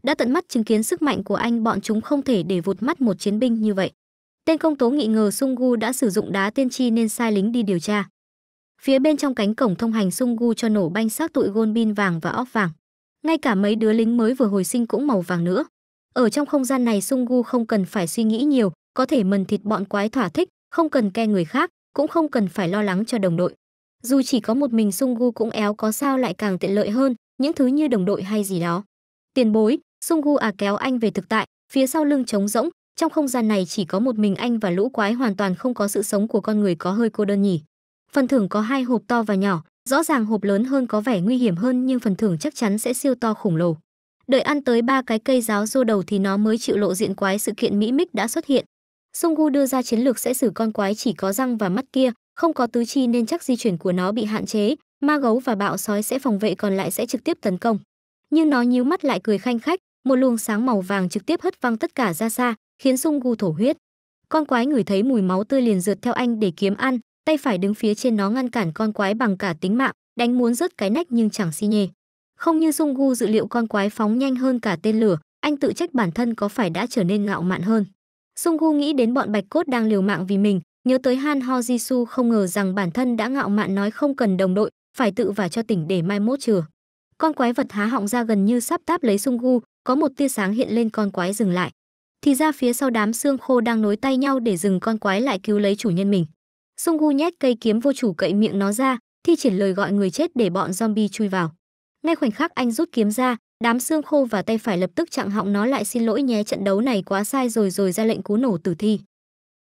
đã tận mắt chứng kiến sức mạnh của anh bọn chúng không thể để vụt mắt một chiến binh như vậy tên công tố nghi ngờ sung gu đã sử dụng đá tiên tri nên sai lính đi điều tra phía bên trong cánh cổng thông hành sung gu cho nổ banh xác tụi gôn bin vàng và óc vàng ngay cả mấy đứa lính mới vừa hồi sinh cũng màu vàng nữa ở trong không gian này sung gu không cần phải suy nghĩ nhiều có thể mần thịt bọn quái thỏa thích không cần ke người khác cũng không cần phải lo lắng cho đồng đội dù chỉ có một mình Sung Gu cũng éo có sao lại càng tiện lợi hơn, những thứ như đồng đội hay gì đó. Tiền bối, Sung Gu à kéo anh về thực tại, phía sau lưng trống rỗng, trong không gian này chỉ có một mình anh và lũ quái hoàn toàn không có sự sống của con người có hơi cô đơn nhỉ. Phần thưởng có hai hộp to và nhỏ, rõ ràng hộp lớn hơn có vẻ nguy hiểm hơn nhưng phần thưởng chắc chắn sẽ siêu to khổng lồ. Đợi ăn tới ba cái cây giáo rô đầu thì nó mới chịu lộ diện quái sự kiện mỹ mích đã xuất hiện. Sung Gu đưa ra chiến lược sẽ xử con quái chỉ có răng và mắt kia, không có tứ chi nên chắc di chuyển của nó bị hạn chế, ma gấu và bạo sói sẽ phòng vệ còn lại sẽ trực tiếp tấn công. Nhưng nó nhíu mắt lại cười khanh khách, một luồng sáng màu vàng trực tiếp hất văng tất cả ra xa, khiến Sung Gu thổ huyết. Con quái ngửi thấy mùi máu tươi liền rượt theo anh để kiếm ăn, tay phải đứng phía trên nó ngăn cản con quái bằng cả tính mạng, đánh muốn rớt cái nách nhưng chẳng si nhê. Không như Sung Gu dự liệu con quái phóng nhanh hơn cả tên lửa, anh tự trách bản thân có phải đã trở nên ngạo mạn hơn. Sung Gu nghĩ đến bọn Bạch Cốt đang liều mạng vì mình, Nhớ tới Han Ho Jisoo không ngờ rằng bản thân đã ngạo mạn nói không cần đồng đội, phải tự vả cho tỉnh để mai mốt chừa. Con quái vật há họng ra gần như sắp táp lấy Sung Gu, có một tia sáng hiện lên con quái dừng lại. Thì ra phía sau đám xương khô đang nối tay nhau để dừng con quái lại cứu lấy chủ nhân mình. Sung Gu nhét cây kiếm vô chủ cậy miệng nó ra, thi triển lời gọi người chết để bọn zombie chui vào. Ngay khoảnh khắc anh rút kiếm ra, đám xương khô và tay phải lập tức chặn họng nó lại xin lỗi nhé trận đấu này quá sai rồi rồi ra lệnh cú nổ tử thi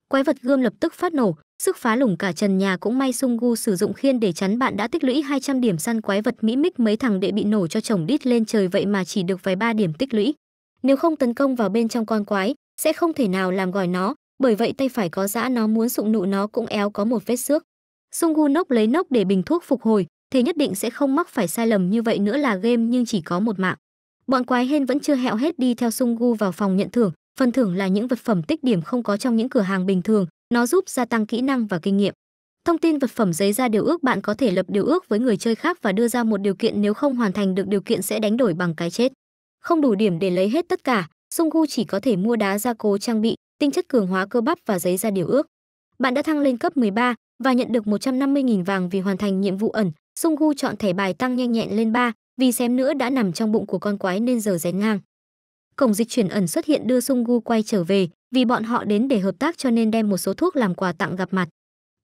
quái vật gươm lập tức phát nổ sức phá lủng cả trần nhà cũng may sung gu sử dụng khiên để chắn bạn đã tích lũy 200 điểm săn quái vật mỹ mích mấy thằng đệ bị nổ cho chồng đít lên trời vậy mà chỉ được vài ba điểm tích lũy nếu không tấn công vào bên trong con quái sẽ không thể nào làm gỏi nó bởi vậy tay phải có dã nó muốn sụng nụ nó cũng éo có một vết xước sung gu nốc lấy nốc để bình thuốc phục hồi thế nhất định sẽ không mắc phải sai lầm như vậy nữa là game nhưng chỉ có một mạng bọn quái hên vẫn chưa hẹo hết đi theo sung gu vào phòng nhận thưởng phần thưởng là những vật phẩm tích điểm không có trong những cửa hàng bình thường nó giúp gia tăng kỹ năng và kinh nghiệm thông tin vật phẩm giấy ra điều ước bạn có thể lập điều ước với người chơi khác và đưa ra một điều kiện nếu không hoàn thành được điều kiện sẽ đánh đổi bằng cái chết không đủ điểm để lấy hết tất cả sungu chỉ có thể mua đá gia cố trang bị tinh chất cường hóa cơ bắp và giấy ra điều ước bạn đã thăng lên cấp 13 và nhận được 150.000 vàng vì hoàn thành nhiệm vụ ẩn. Sungu chọn thẻ bài tăng nhanh nhẹn lên 3, vì xem nữa đã nằm trong bụng của con quái nên giờ rén ngang cổng dịch chuyển ẩn xuất hiện đưa Sung Gu quay trở về, vì bọn họ đến để hợp tác cho nên đem một số thuốc làm quà tặng gặp mặt.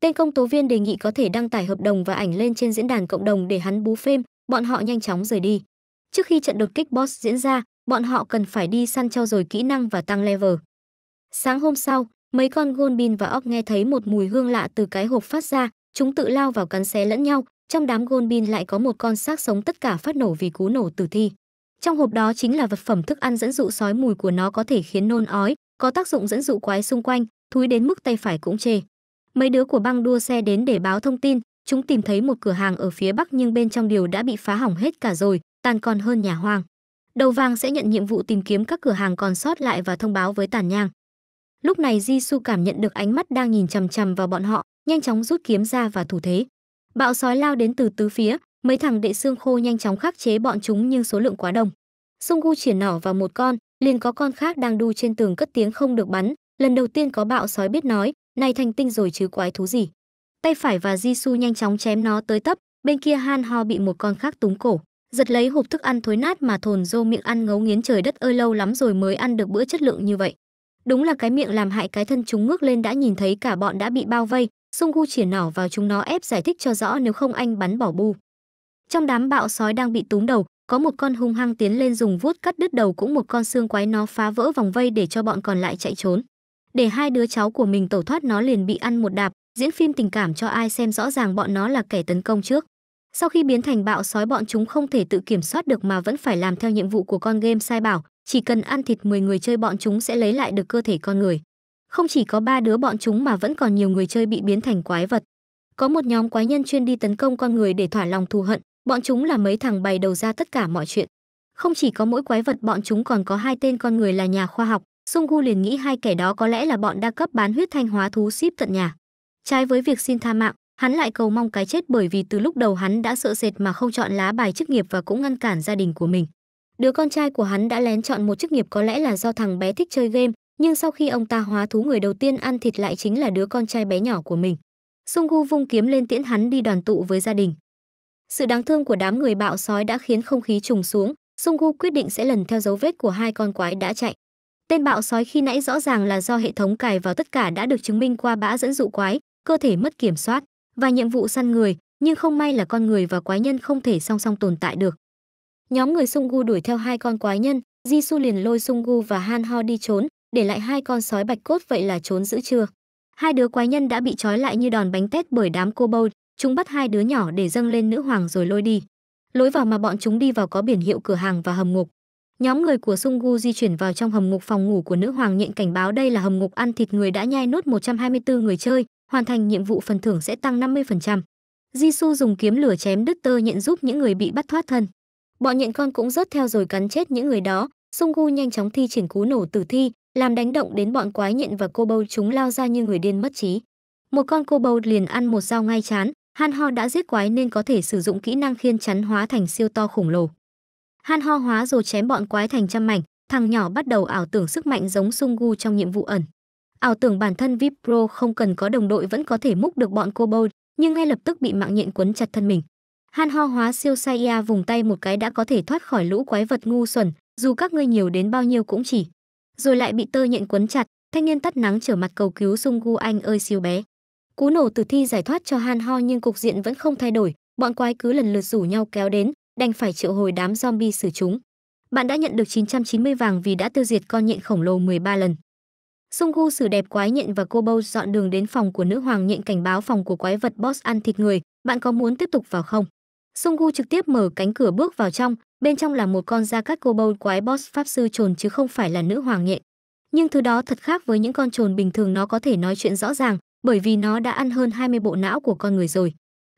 Tên công tố viên đề nghị có thể đăng tải hợp đồng và ảnh lên trên diễn đàn cộng đồng để hắn bú phim, bọn họ nhanh chóng rời đi. Trước khi trận đột kích boss diễn ra, bọn họ cần phải đi săn trao dồi kỹ năng và tăng level. Sáng hôm sau, mấy con Golbin và óc nghe thấy một mùi hương lạ từ cái hộp phát ra, chúng tự lao vào cắn xé lẫn nhau, trong đám Golbin lại có một con xác sống tất cả phát nổ vì cú nổ tử thi. Trong hộp đó chính là vật phẩm thức ăn dẫn dụ sói mùi của nó có thể khiến nôn ói, có tác dụng dẫn dụ quái xung quanh, thúi đến mức tay phải cũng chê. Mấy đứa của băng đua xe đến để báo thông tin, chúng tìm thấy một cửa hàng ở phía bắc nhưng bên trong điều đã bị phá hỏng hết cả rồi, tàn còn hơn nhà hoang. Đầu vàng sẽ nhận nhiệm vụ tìm kiếm các cửa hàng còn sót lại và thông báo với tàn nhang. Lúc này Jisoo cảm nhận được ánh mắt đang nhìn chằm chằm vào bọn họ, nhanh chóng rút kiếm ra và thủ thế. Bạo sói lao đến từ tứ phía, Mấy thằng đệ xương khô nhanh chóng khắc chế bọn chúng nhưng số lượng quá đông. Sung Gu triển nỏ vào một con, liền có con khác đang đu trên tường cất tiếng không được bắn, lần đầu tiên có bạo sói biết nói, này thành tinh rồi chứ quái thú gì. Tay phải và Su nhanh chóng chém nó tới tấp, bên kia Han Ho bị một con khác túm cổ, giật lấy hộp thức ăn thối nát mà thồn dô miệng ăn ngấu nghiến trời đất ơi lâu lắm rồi mới ăn được bữa chất lượng như vậy. Đúng là cái miệng làm hại cái thân chúng ngước lên đã nhìn thấy cả bọn đã bị bao vây, Sung Gu triển nỏ vào chúng nó ép giải thích cho rõ nếu không anh bắn bỏ bu. Trong đám bạo sói đang bị túm đầu, có một con hung hăng tiến lên dùng vuốt cắt đứt đầu cũng một con xương quái nó phá vỡ vòng vây để cho bọn còn lại chạy trốn. Để hai đứa cháu của mình tẩu thoát nó liền bị ăn một đạp, diễn phim tình cảm cho ai xem rõ ràng bọn nó là kẻ tấn công trước. Sau khi biến thành bạo sói bọn chúng không thể tự kiểm soát được mà vẫn phải làm theo nhiệm vụ của con game sai bảo, chỉ cần ăn thịt 10 người chơi bọn chúng sẽ lấy lại được cơ thể con người. Không chỉ có ba đứa bọn chúng mà vẫn còn nhiều người chơi bị biến thành quái vật. Có một nhóm quái nhân chuyên đi tấn công con người để thỏa lòng thù hận, Bọn chúng là mấy thằng bày đầu ra tất cả mọi chuyện. Không chỉ có mỗi quái vật bọn chúng còn có hai tên con người là nhà khoa học, Sung Gu liền nghĩ hai kẻ đó có lẽ là bọn đa cấp bán huyết thanh hóa thú ship tận nhà. Trái với việc xin tha mạng, hắn lại cầu mong cái chết bởi vì từ lúc đầu hắn đã sợ sệt mà không chọn lá bài chức nghiệp và cũng ngăn cản gia đình của mình. Đứa con trai của hắn đã lén chọn một chức nghiệp có lẽ là do thằng bé thích chơi game, nhưng sau khi ông ta hóa thú người đầu tiên ăn thịt lại chính là đứa con trai bé nhỏ của mình. Sung Gu vung kiếm lên tiễn hắn đi đoàn tụ với gia đình. Sự đáng thương của đám người bạo sói đã khiến không khí trùng xuống, Sung Gu quyết định sẽ lần theo dấu vết của hai con quái đã chạy. Tên bạo sói khi nãy rõ ràng là do hệ thống cài vào tất cả đã được chứng minh qua bã dẫn dụ quái, cơ thể mất kiểm soát và nhiệm vụ săn người, nhưng không may là con người và quái nhân không thể song song tồn tại được. Nhóm người Sung Gu đuổi theo hai con quái nhân, Ji Jisoo liền lôi Sung Gu và Han Ho đi trốn, để lại hai con sói bạch cốt vậy là trốn giữ chưa. Hai đứa quái nhân đã bị trói lại như đòn bánh tét bởi đám cô bâu, Chúng bắt hai đứa nhỏ để dâng lên nữ hoàng rồi lôi đi. Lối vào mà bọn chúng đi vào có biển hiệu cửa hàng và hầm ngục. Nhóm người của Sung Gu di chuyển vào trong hầm ngục phòng ngủ của nữ hoàng nhện cảnh báo đây là hầm ngục ăn thịt người đã nhai nốt 124 người chơi, hoàn thành nhiệm vụ phần thưởng sẽ tăng 50%. Jisoo dùng kiếm lửa chém đứt tơ nhện giúp những người bị bắt thoát thân. Bọn nhện con cũng rớt theo rồi cắn chết những người đó, Sung Gu nhanh chóng thi triển cú nổ tử thi, làm đánh động đến bọn quái nhện và cô bâu chúng lao ra như người điên mất trí. Một con cô bầu liền ăn một dao ngay chán, Han Ho đã giết quái nên có thể sử dụng kỹ năng khiên chắn hóa thành siêu to khổng lồ. Han Ho hóa rồi chém bọn quái thành trăm mảnh, thằng nhỏ bắt đầu ảo tưởng sức mạnh giống Sung Gu trong nhiệm vụ ẩn. Ảo tưởng bản thân VIP Pro không cần có đồng đội vẫn có thể múc được bọn Kobold. nhưng ngay lập tức bị mạng nhện quấn chặt thân mình. Han Ho hóa siêu Saiya vùng tay một cái đã có thể thoát khỏi lũ quái vật ngu xuẩn, dù các ngươi nhiều đến bao nhiêu cũng chỉ. Rồi lại bị tơ nhện quấn chặt, thanh niên tắt nắng trở mặt cầu cứu Sung Gu anh ơi siêu bé. Cú nổ tử thi giải thoát cho Han Ho nhưng cục diện vẫn không thay đổi, bọn quái cứ lần lượt rủ nhau kéo đến, đành phải triệu hồi đám zombie xử chúng. Bạn đã nhận được 990 vàng vì đã tiêu diệt con nhện khổng lồ 13 lần. Sung Gu xử đẹp quái nhện và cô Bâu dọn đường đến phòng của nữ hoàng nhện cảnh báo phòng của quái vật boss ăn thịt người, bạn có muốn tiếp tục vào không? Sung Gu trực tiếp mở cánh cửa bước vào trong, bên trong là một con da cát cô Bâu quái boss pháp sư trồn chứ không phải là nữ hoàng nhện. Nhưng thứ đó thật khác với những con trồn bình thường nó có thể nói chuyện rõ ràng, bởi vì nó đã ăn hơn 20 bộ não của con người rồi.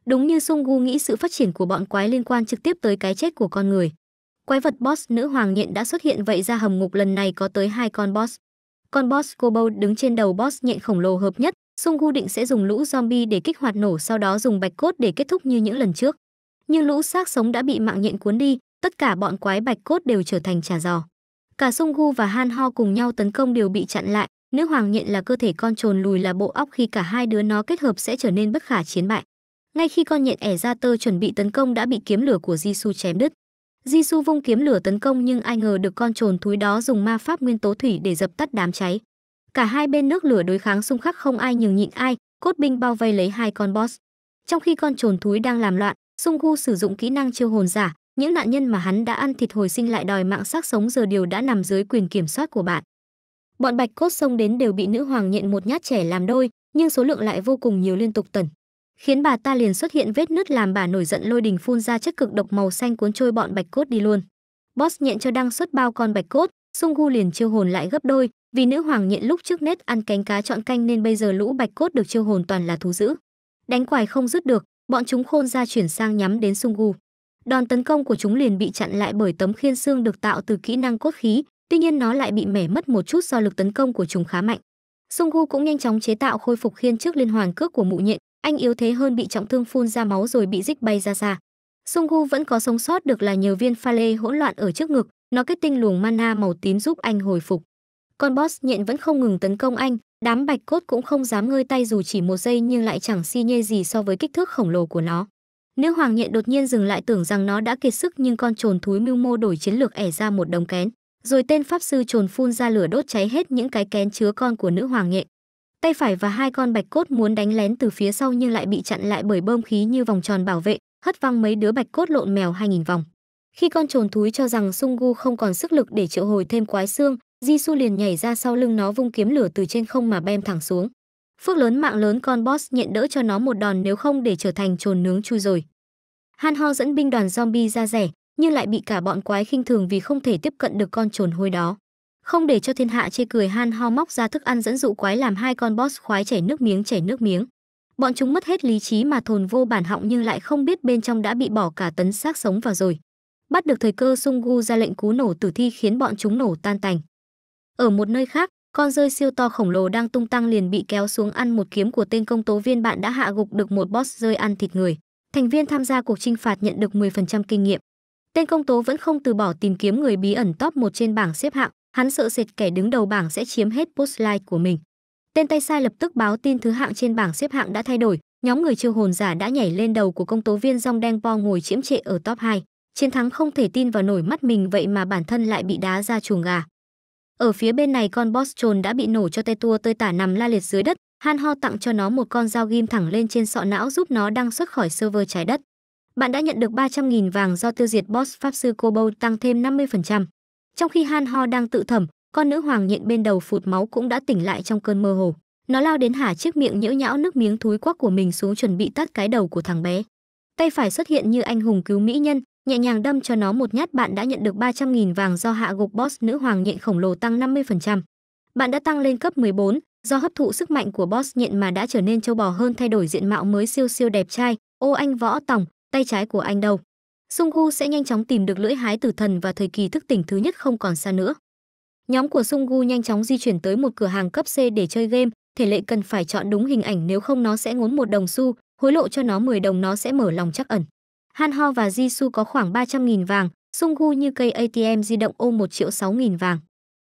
Đúng như Sung Gu nghĩ sự phát triển của bọn quái liên quan trực tiếp tới cái chết của con người. Quái vật boss nữ hoàng nhện đã xuất hiện vậy ra hầm ngục lần này có tới hai con boss. Con boss Kobo đứng trên đầu boss nhện khổng lồ hợp nhất, Sung Gu định sẽ dùng lũ zombie để kích hoạt nổ sau đó dùng bạch cốt để kết thúc như những lần trước. Nhưng lũ xác sống đã bị mạng nhện cuốn đi, tất cả bọn quái bạch cốt đều trở thành trả giò. Cả Sung Gu và Han Ho cùng nhau tấn công đều bị chặn lại, Nữ hoàng nhện là cơ thể con trồn lùi là bộ óc khi cả hai đứa nó kết hợp sẽ trở nên bất khả chiến bại. Ngay khi con nhện ẻ ra tơ chuẩn bị tấn công đã bị kiếm lửa của Jisoo chém đứt. Jisoo vung kiếm lửa tấn công nhưng ai ngờ được con trồn thúi đó dùng ma pháp nguyên tố thủy để dập tắt đám cháy. Cả hai bên nước lửa đối kháng xung khắc không ai nhường nhịn ai, cốt binh bao vây lấy hai con boss. Trong khi con trồn thúi đang làm loạn, Sung Gu sử dụng kỹ năng chiêu hồn giả, những nạn nhân mà hắn đã ăn thịt hồi sinh lại đòi mạng xác sống giờ đều đã nằm dưới quyền kiểm soát của bạn bọn bạch cốt xông đến đều bị nữ hoàng nhện một nhát trẻ làm đôi nhưng số lượng lại vô cùng nhiều liên tục tần khiến bà ta liền xuất hiện vết nứt làm bà nổi giận lôi đình phun ra chất cực độc màu xanh cuốn trôi bọn bạch cốt đi luôn boss nhện cho đăng xuất bao con bạch cốt sung gu liền chiêu hồn lại gấp đôi vì nữ hoàng nhện lúc trước nết ăn cánh cá chọn canh nên bây giờ lũ bạch cốt được chiêu hồn toàn là thú dữ đánh quài không dứt được bọn chúng khôn ra chuyển sang nhắm đến sung gu đòn tấn công của chúng liền bị chặn lại bởi tấm khiên xương được tạo từ kỹ năng cốt khí Tuy nhiên nó lại bị mẻ mất một chút do lực tấn công của chúng khá mạnh. sung gu cũng nhanh chóng chế tạo khôi phục khiên trước liên hoàn cước của mụ nhện, anh yếu thế hơn bị trọng thương phun ra máu rồi bị dích bay ra xa. sung gu vẫn có sống sót được là nhờ viên pha lê hỗn loạn ở trước ngực, nó kết tinh luồng mana màu tím giúp anh hồi phục. Con boss nhện vẫn không ngừng tấn công anh, đám bạch cốt cũng không dám ngơi tay dù chỉ một giây nhưng lại chẳng si nhê gì so với kích thước khổng lồ của nó. Nữ hoàng nhện đột nhiên dừng lại tưởng rằng nó đã kiệt sức nhưng con trồn thúi mưu mô đổi chiến lược ẻ ra một đống kén. Rồi tên pháp sư trồn phun ra lửa đốt cháy hết những cái kén chứa con của nữ hoàng nhện. Tay phải và hai con bạch cốt muốn đánh lén từ phía sau nhưng lại bị chặn lại bởi bơm khí như vòng tròn bảo vệ, hất văng mấy đứa bạch cốt lộn mèo hai nghìn vòng. Khi con trồn thúi cho rằng Sungu không còn sức lực để triệu hồi thêm quái xương, jisu liền nhảy ra sau lưng nó vung kiếm lửa từ trên không mà bem thẳng xuống. Phước lớn mạng lớn con boss nhện đỡ cho nó một đòn nếu không để trở thành trồn nướng chui rồi. Han Ho dẫn binh đoàn zombie ra rẻ, nhưng lại bị cả bọn quái khinh thường vì không thể tiếp cận được con trồn hôi đó. Không để cho thiên hạ chê cười Han Ho móc ra thức ăn dẫn dụ quái làm hai con boss khoái chảy nước miếng chảy nước miếng. Bọn chúng mất hết lý trí mà thồn vô bản họng nhưng lại không biết bên trong đã bị bỏ cả tấn xác sống vào rồi. Bắt được thời cơ Sung Gu ra lệnh cú nổ tử thi khiến bọn chúng nổ tan tành. Ở một nơi khác, con rơi siêu to khổng lồ đang tung tăng liền bị kéo xuống ăn một kiếm của tên công tố viên bạn đã hạ gục được một boss rơi ăn thịt người. Thành viên tham gia cuộc trinh phạt nhận được 10% kinh nghiệm. Tên công tố vẫn không từ bỏ tìm kiếm người bí ẩn top 1 trên bảng xếp hạng, hắn sợ sệt kẻ đứng đầu bảng sẽ chiếm hết post like của mình. Tên tay sai lập tức báo tin thứ hạng trên bảng xếp hạng đã thay đổi, nhóm người chiêu hồn giả đã nhảy lên đầu của công tố viên rong Đen Po ngồi chiếm trệ ở top 2. Chiến thắng không thể tin vào nổi mắt mình vậy mà bản thân lại bị đá ra chuồng gà. Ở phía bên này con boss trồn đã bị nổ cho tay tua tơi tả nằm la liệt dưới đất, Han Ho tặng cho nó một con dao ghim thẳng lên trên sọ não giúp nó đăng xuất khỏi server trái đất. Bạn đã nhận được 300.000 vàng do tiêu diệt boss Pháp Sư Kobo tăng thêm 50%. Trong khi Han Ho đang tự thẩm, con nữ hoàng nhện bên đầu phụt máu cũng đã tỉnh lại trong cơn mơ hồ. Nó lao đến hả chiếc miệng nhễu nhão nước miếng thúi quắc của mình xuống chuẩn bị tát cái đầu của thằng bé. Tay phải xuất hiện như anh hùng cứu mỹ nhân, nhẹ nhàng đâm cho nó một nhát bạn đã nhận được 300.000 vàng do hạ gục boss nữ hoàng nhện khổng lồ tăng 50%. Bạn đã tăng lên cấp 14, do hấp thụ sức mạnh của boss nhện mà đã trở nên châu bò hơn thay đổi diện mạo mới siêu siêu đẹp trai. Ô anh võ tòng, tay trái của anh đâu. Sung Gu sẽ nhanh chóng tìm được lưỡi hái tử thần và thời kỳ thức tỉnh thứ nhất không còn xa nữa. Nhóm của Sung Gu nhanh chóng di chuyển tới một cửa hàng cấp C để chơi game, thể lệ cần phải chọn đúng hình ảnh nếu không nó sẽ ngốn một đồng xu, hối lộ cho nó 10 đồng nó sẽ mở lòng chắc ẩn. Han Ho và Ji Su có khoảng 300.000 vàng, Sung Gu như cây ATM di động ôm 1 triệu 6.000 vàng.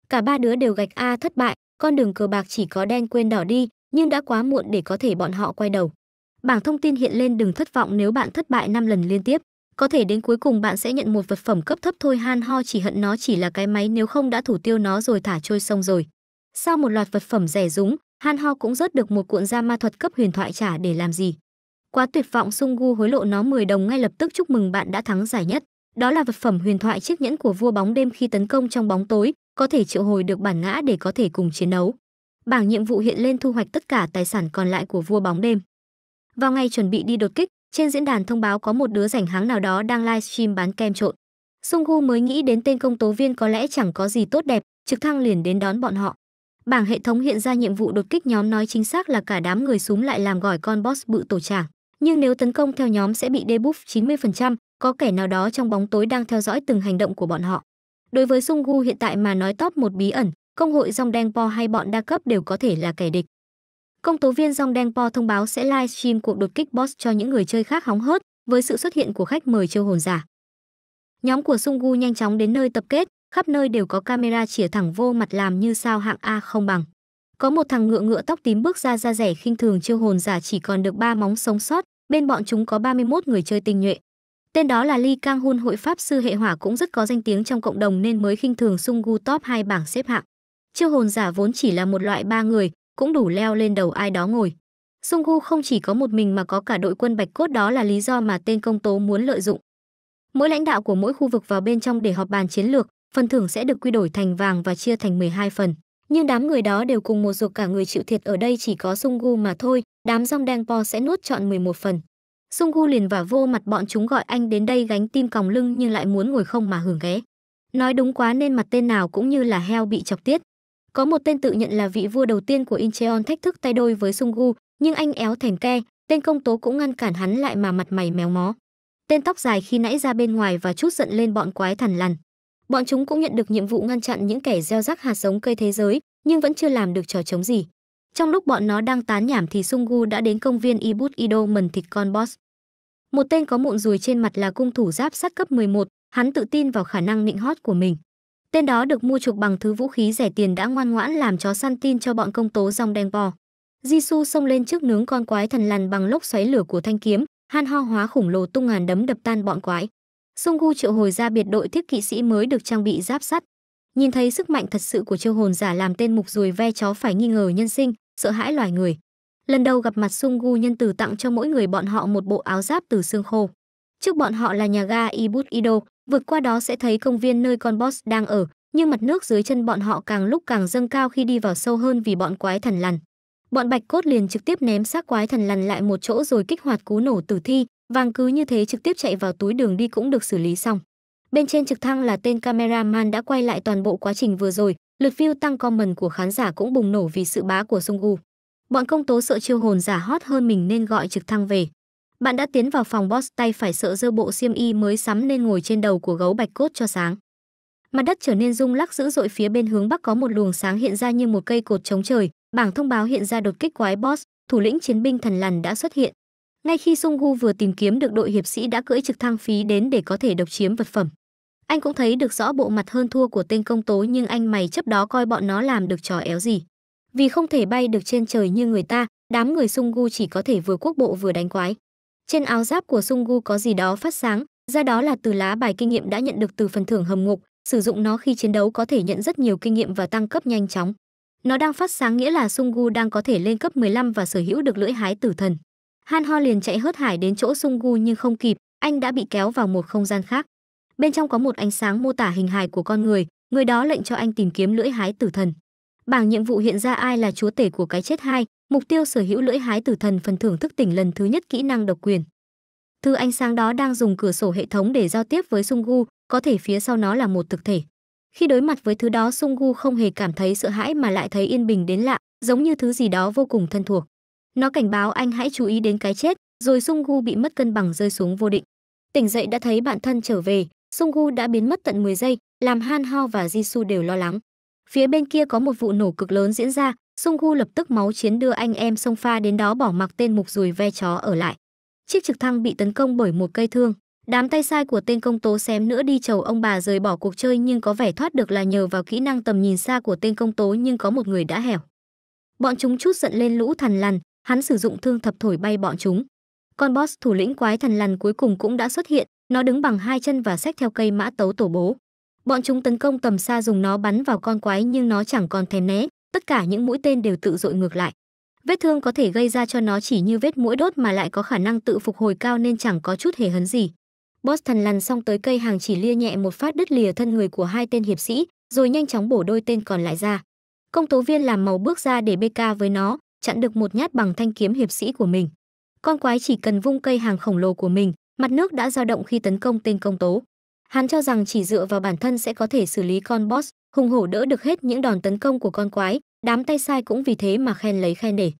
Cả ba đứa đều gạch A thất bại, con đường cờ bạc chỉ có đen quên đỏ đi, nhưng đã quá muộn để có thể bọn họ quay đầu. Bảng thông tin hiện lên đừng thất vọng nếu bạn thất bại 5 lần liên tiếp. Có thể đến cuối cùng bạn sẽ nhận một vật phẩm cấp thấp thôi han ho chỉ hận nó chỉ là cái máy nếu không đã thủ tiêu nó rồi thả trôi sông rồi. Sau một loạt vật phẩm rẻ rúng, han ho cũng rớt được một cuộn da ma thuật cấp huyền thoại trả để làm gì. Quá tuyệt vọng sung gu hối lộ nó 10 đồng ngay lập tức chúc mừng bạn đã thắng giải nhất. Đó là vật phẩm huyền thoại chiếc nhẫn của vua bóng đêm khi tấn công trong bóng tối, có thể triệu hồi được bản ngã để có thể cùng chiến đấu. Bảng nhiệm vụ hiện lên thu hoạch tất cả tài sản còn lại của vua bóng đêm. Vào ngày chuẩn bị đi đột kích, trên diễn đàn thông báo có một đứa rảnh háng nào đó đang livestream bán kem trộn. Sung Gu mới nghĩ đến tên công tố viên có lẽ chẳng có gì tốt đẹp, trực thăng liền đến đón bọn họ. Bảng hệ thống hiện ra nhiệm vụ đột kích nhóm nói chính xác là cả đám người súng lại làm gỏi con boss bự tổ trảng. Nhưng nếu tấn công theo nhóm sẽ bị debuff 90%, có kẻ nào đó trong bóng tối đang theo dõi từng hành động của bọn họ. Đối với Sung Gu hiện tại mà nói top một bí ẩn, công hội dòng đen po hay bọn đa cấp đều có thể là kẻ địch. Công tố viên Dòng Đen Po thông báo sẽ livestream cuộc đột kích boss cho những người chơi khác hóng hớt với sự xuất hiện của khách mời châu hồn giả. Nhóm của Sung Gu nhanh chóng đến nơi tập kết, khắp nơi đều có camera chĩa thẳng vô mặt làm như sao hạng A không bằng. Có một thằng ngựa ngựa tóc tím bước ra ra rẻ khinh thường chiêu hồn giả chỉ còn được ba móng sống sót, bên bọn chúng có 31 người chơi tinh nhuệ. Tên đó là Lee Kang Hun hội pháp sư hệ hỏa cũng rất có danh tiếng trong cộng đồng nên mới khinh thường Sung Gu top 2 bảng xếp hạng. Chiêu hồn giả vốn chỉ là một loại ba người, cũng đủ leo lên đầu ai đó ngồi. Sung Gu không chỉ có một mình mà có cả đội quân bạch cốt đó là lý do mà tên công tố muốn lợi dụng. Mỗi lãnh đạo của mỗi khu vực vào bên trong để họp bàn chiến lược, phần thưởng sẽ được quy đổi thành vàng và chia thành 12 phần. Nhưng đám người đó đều cùng một ruột cả người chịu thiệt ở đây chỉ có Sung Gu mà thôi, đám rong đen po sẽ nuốt chọn 11 phần. Sung Gu liền và vô mặt bọn chúng gọi anh đến đây gánh tim còng lưng nhưng lại muốn ngồi không mà hưởng ghé. Nói đúng quá nên mặt tên nào cũng như là heo bị chọc tiết. Có một tên tự nhận là vị vua đầu tiên của Incheon thách thức tay đôi với Sung Gu, nhưng anh éo thèn ke, tên công tố cũng ngăn cản hắn lại mà mặt mày méo mó. Tên tóc dài khi nãy ra bên ngoài và chút giận lên bọn quái thần lằn. Bọn chúng cũng nhận được nhiệm vụ ngăn chặn những kẻ gieo rắc hạt giống cây thế giới, nhưng vẫn chưa làm được trò chống gì. Trong lúc bọn nó đang tán nhảm thì Sung Gu đã đến công viên Ibut Ido mần thịt con boss. Một tên có mụn ruồi trên mặt là cung thủ giáp sắt cấp 11, hắn tự tin vào khả năng nịnh hót của mình. Tên đó được mua chuộc bằng thứ vũ khí rẻ tiền đã ngoan ngoãn làm chó săn tin cho bọn công tố rong đen bò. Jisoo xông lên trước nướng con quái thần lằn bằng lốc xoáy lửa của thanh kiếm, han ho hóa khủng lồ tung ngàn đấm đập tan bọn quái. Sungu triệu hồi ra biệt đội thiết kỵ sĩ mới được trang bị giáp sắt. Nhìn thấy sức mạnh thật sự của chiêu hồn giả làm tên mục rùi ve chó phải nghi ngờ nhân sinh, sợ hãi loài người. Lần đầu gặp mặt Sungu nhân từ tặng cho mỗi người bọn họ một bộ áo giáp từ xương khô. Trước bọn họ là nhà ga Ibut Ido, Vượt qua đó sẽ thấy công viên nơi con boss đang ở, nhưng mặt nước dưới chân bọn họ càng lúc càng dâng cao khi đi vào sâu hơn vì bọn quái thần lằn. Bọn Bạch Cốt liền trực tiếp ném xác quái thần lằn lại một chỗ rồi kích hoạt cú nổ tử thi, vàng cứ như thế trực tiếp chạy vào túi đường đi cũng được xử lý xong. Bên trên trực thăng là tên cameraman đã quay lại toàn bộ quá trình vừa rồi, lượt view tăng comment của khán giả cũng bùng nổ vì sự bá của Sung U. Bọn công tố sợ chiêu hồn giả hot hơn mình nên gọi trực thăng về. Bạn đã tiến vào phòng boss tay phải sợ dơ bộ xiêm y mới sắm nên ngồi trên đầu của gấu bạch cốt cho sáng. Mặt đất trở nên rung lắc dữ dội phía bên hướng bắc có một luồng sáng hiện ra như một cây cột chống trời, bảng thông báo hiện ra đột kích quái boss, thủ lĩnh chiến binh thần lằn đã xuất hiện. Ngay khi Sung Gu vừa tìm kiếm được đội hiệp sĩ đã cưỡi trực thăng phí đến để có thể độc chiếm vật phẩm. Anh cũng thấy được rõ bộ mặt hơn thua của tên công tố nhưng anh mày chấp đó coi bọn nó làm được trò éo gì. Vì không thể bay được trên trời như người ta, đám người Sung Gu chỉ có thể vừa quốc bộ vừa đánh quái. Trên áo giáp của Sung Gu có gì đó phát sáng, ra đó là từ lá bài kinh nghiệm đã nhận được từ phần thưởng hầm ngục, sử dụng nó khi chiến đấu có thể nhận rất nhiều kinh nghiệm và tăng cấp nhanh chóng. Nó đang phát sáng nghĩa là Sung Gu đang có thể lên cấp 15 và sở hữu được lưỡi hái tử thần. Han Ho liền chạy hớt hải đến chỗ Sung Gu nhưng không kịp, anh đã bị kéo vào một không gian khác. Bên trong có một ánh sáng mô tả hình hài của con người, người đó lệnh cho anh tìm kiếm lưỡi hái tử thần. Bảng nhiệm vụ hiện ra ai là chúa tể của cái chết hai, Mục tiêu sở hữu lưỡi hái tử thần phần thưởng thức tỉnh lần thứ nhất kỹ năng độc quyền. Thư ánh sáng đó đang dùng cửa sổ hệ thống để giao tiếp với Sung Gu, có thể phía sau nó là một thực thể. Khi đối mặt với thứ đó Sung Gu không hề cảm thấy sợ hãi mà lại thấy yên bình đến lạ, giống như thứ gì đó vô cùng thân thuộc. Nó cảnh báo anh hãy chú ý đến cái chết, rồi Sung Gu bị mất cân bằng rơi xuống vô định. Tỉnh dậy đã thấy bạn thân trở về, Sung Gu đã biến mất tận 10 giây, làm Han Ho và Jisoo đều lo lắng. Phía bên kia có một vụ nổ cực lớn diễn ra, Sung Gu lập tức máu chiến đưa anh em sông pha đến đó bỏ mặc tên mục rùi ve chó ở lại. Chiếc trực thăng bị tấn công bởi một cây thương. Đám tay sai của tên công tố xém nữa đi chầu ông bà rời bỏ cuộc chơi nhưng có vẻ thoát được là nhờ vào kỹ năng tầm nhìn xa của tên công tố nhưng có một người đã hẻo. Bọn chúng chút giận lên lũ thằn lằn, hắn sử dụng thương thập thổi bay bọn chúng. Con boss thủ lĩnh quái thằn lằn cuối cùng cũng đã xuất hiện, nó đứng bằng hai chân và xách theo cây mã tấu tổ bố. Bọn chúng tấn công tầm xa dùng nó bắn vào con quái nhưng nó chẳng còn thèm né, tất cả những mũi tên đều tự dội ngược lại. Vết thương có thể gây ra cho nó chỉ như vết mũi đốt mà lại có khả năng tự phục hồi cao nên chẳng có chút hề hấn gì. Boston lăn xong tới cây hàng chỉ lia nhẹ một phát đứt lìa thân người của hai tên hiệp sĩ, rồi nhanh chóng bổ đôi tên còn lại ra. Công tố viên làm màu bước ra để BK với nó, chặn được một nhát bằng thanh kiếm hiệp sĩ của mình. Con quái chỉ cần vung cây hàng khổng lồ của mình, mặt nước đã dao động khi tấn công tên công tố. Hắn cho rằng chỉ dựa vào bản thân sẽ có thể xử lý con boss, hùng hổ đỡ được hết những đòn tấn công của con quái, đám tay sai cũng vì thế mà khen lấy khen để.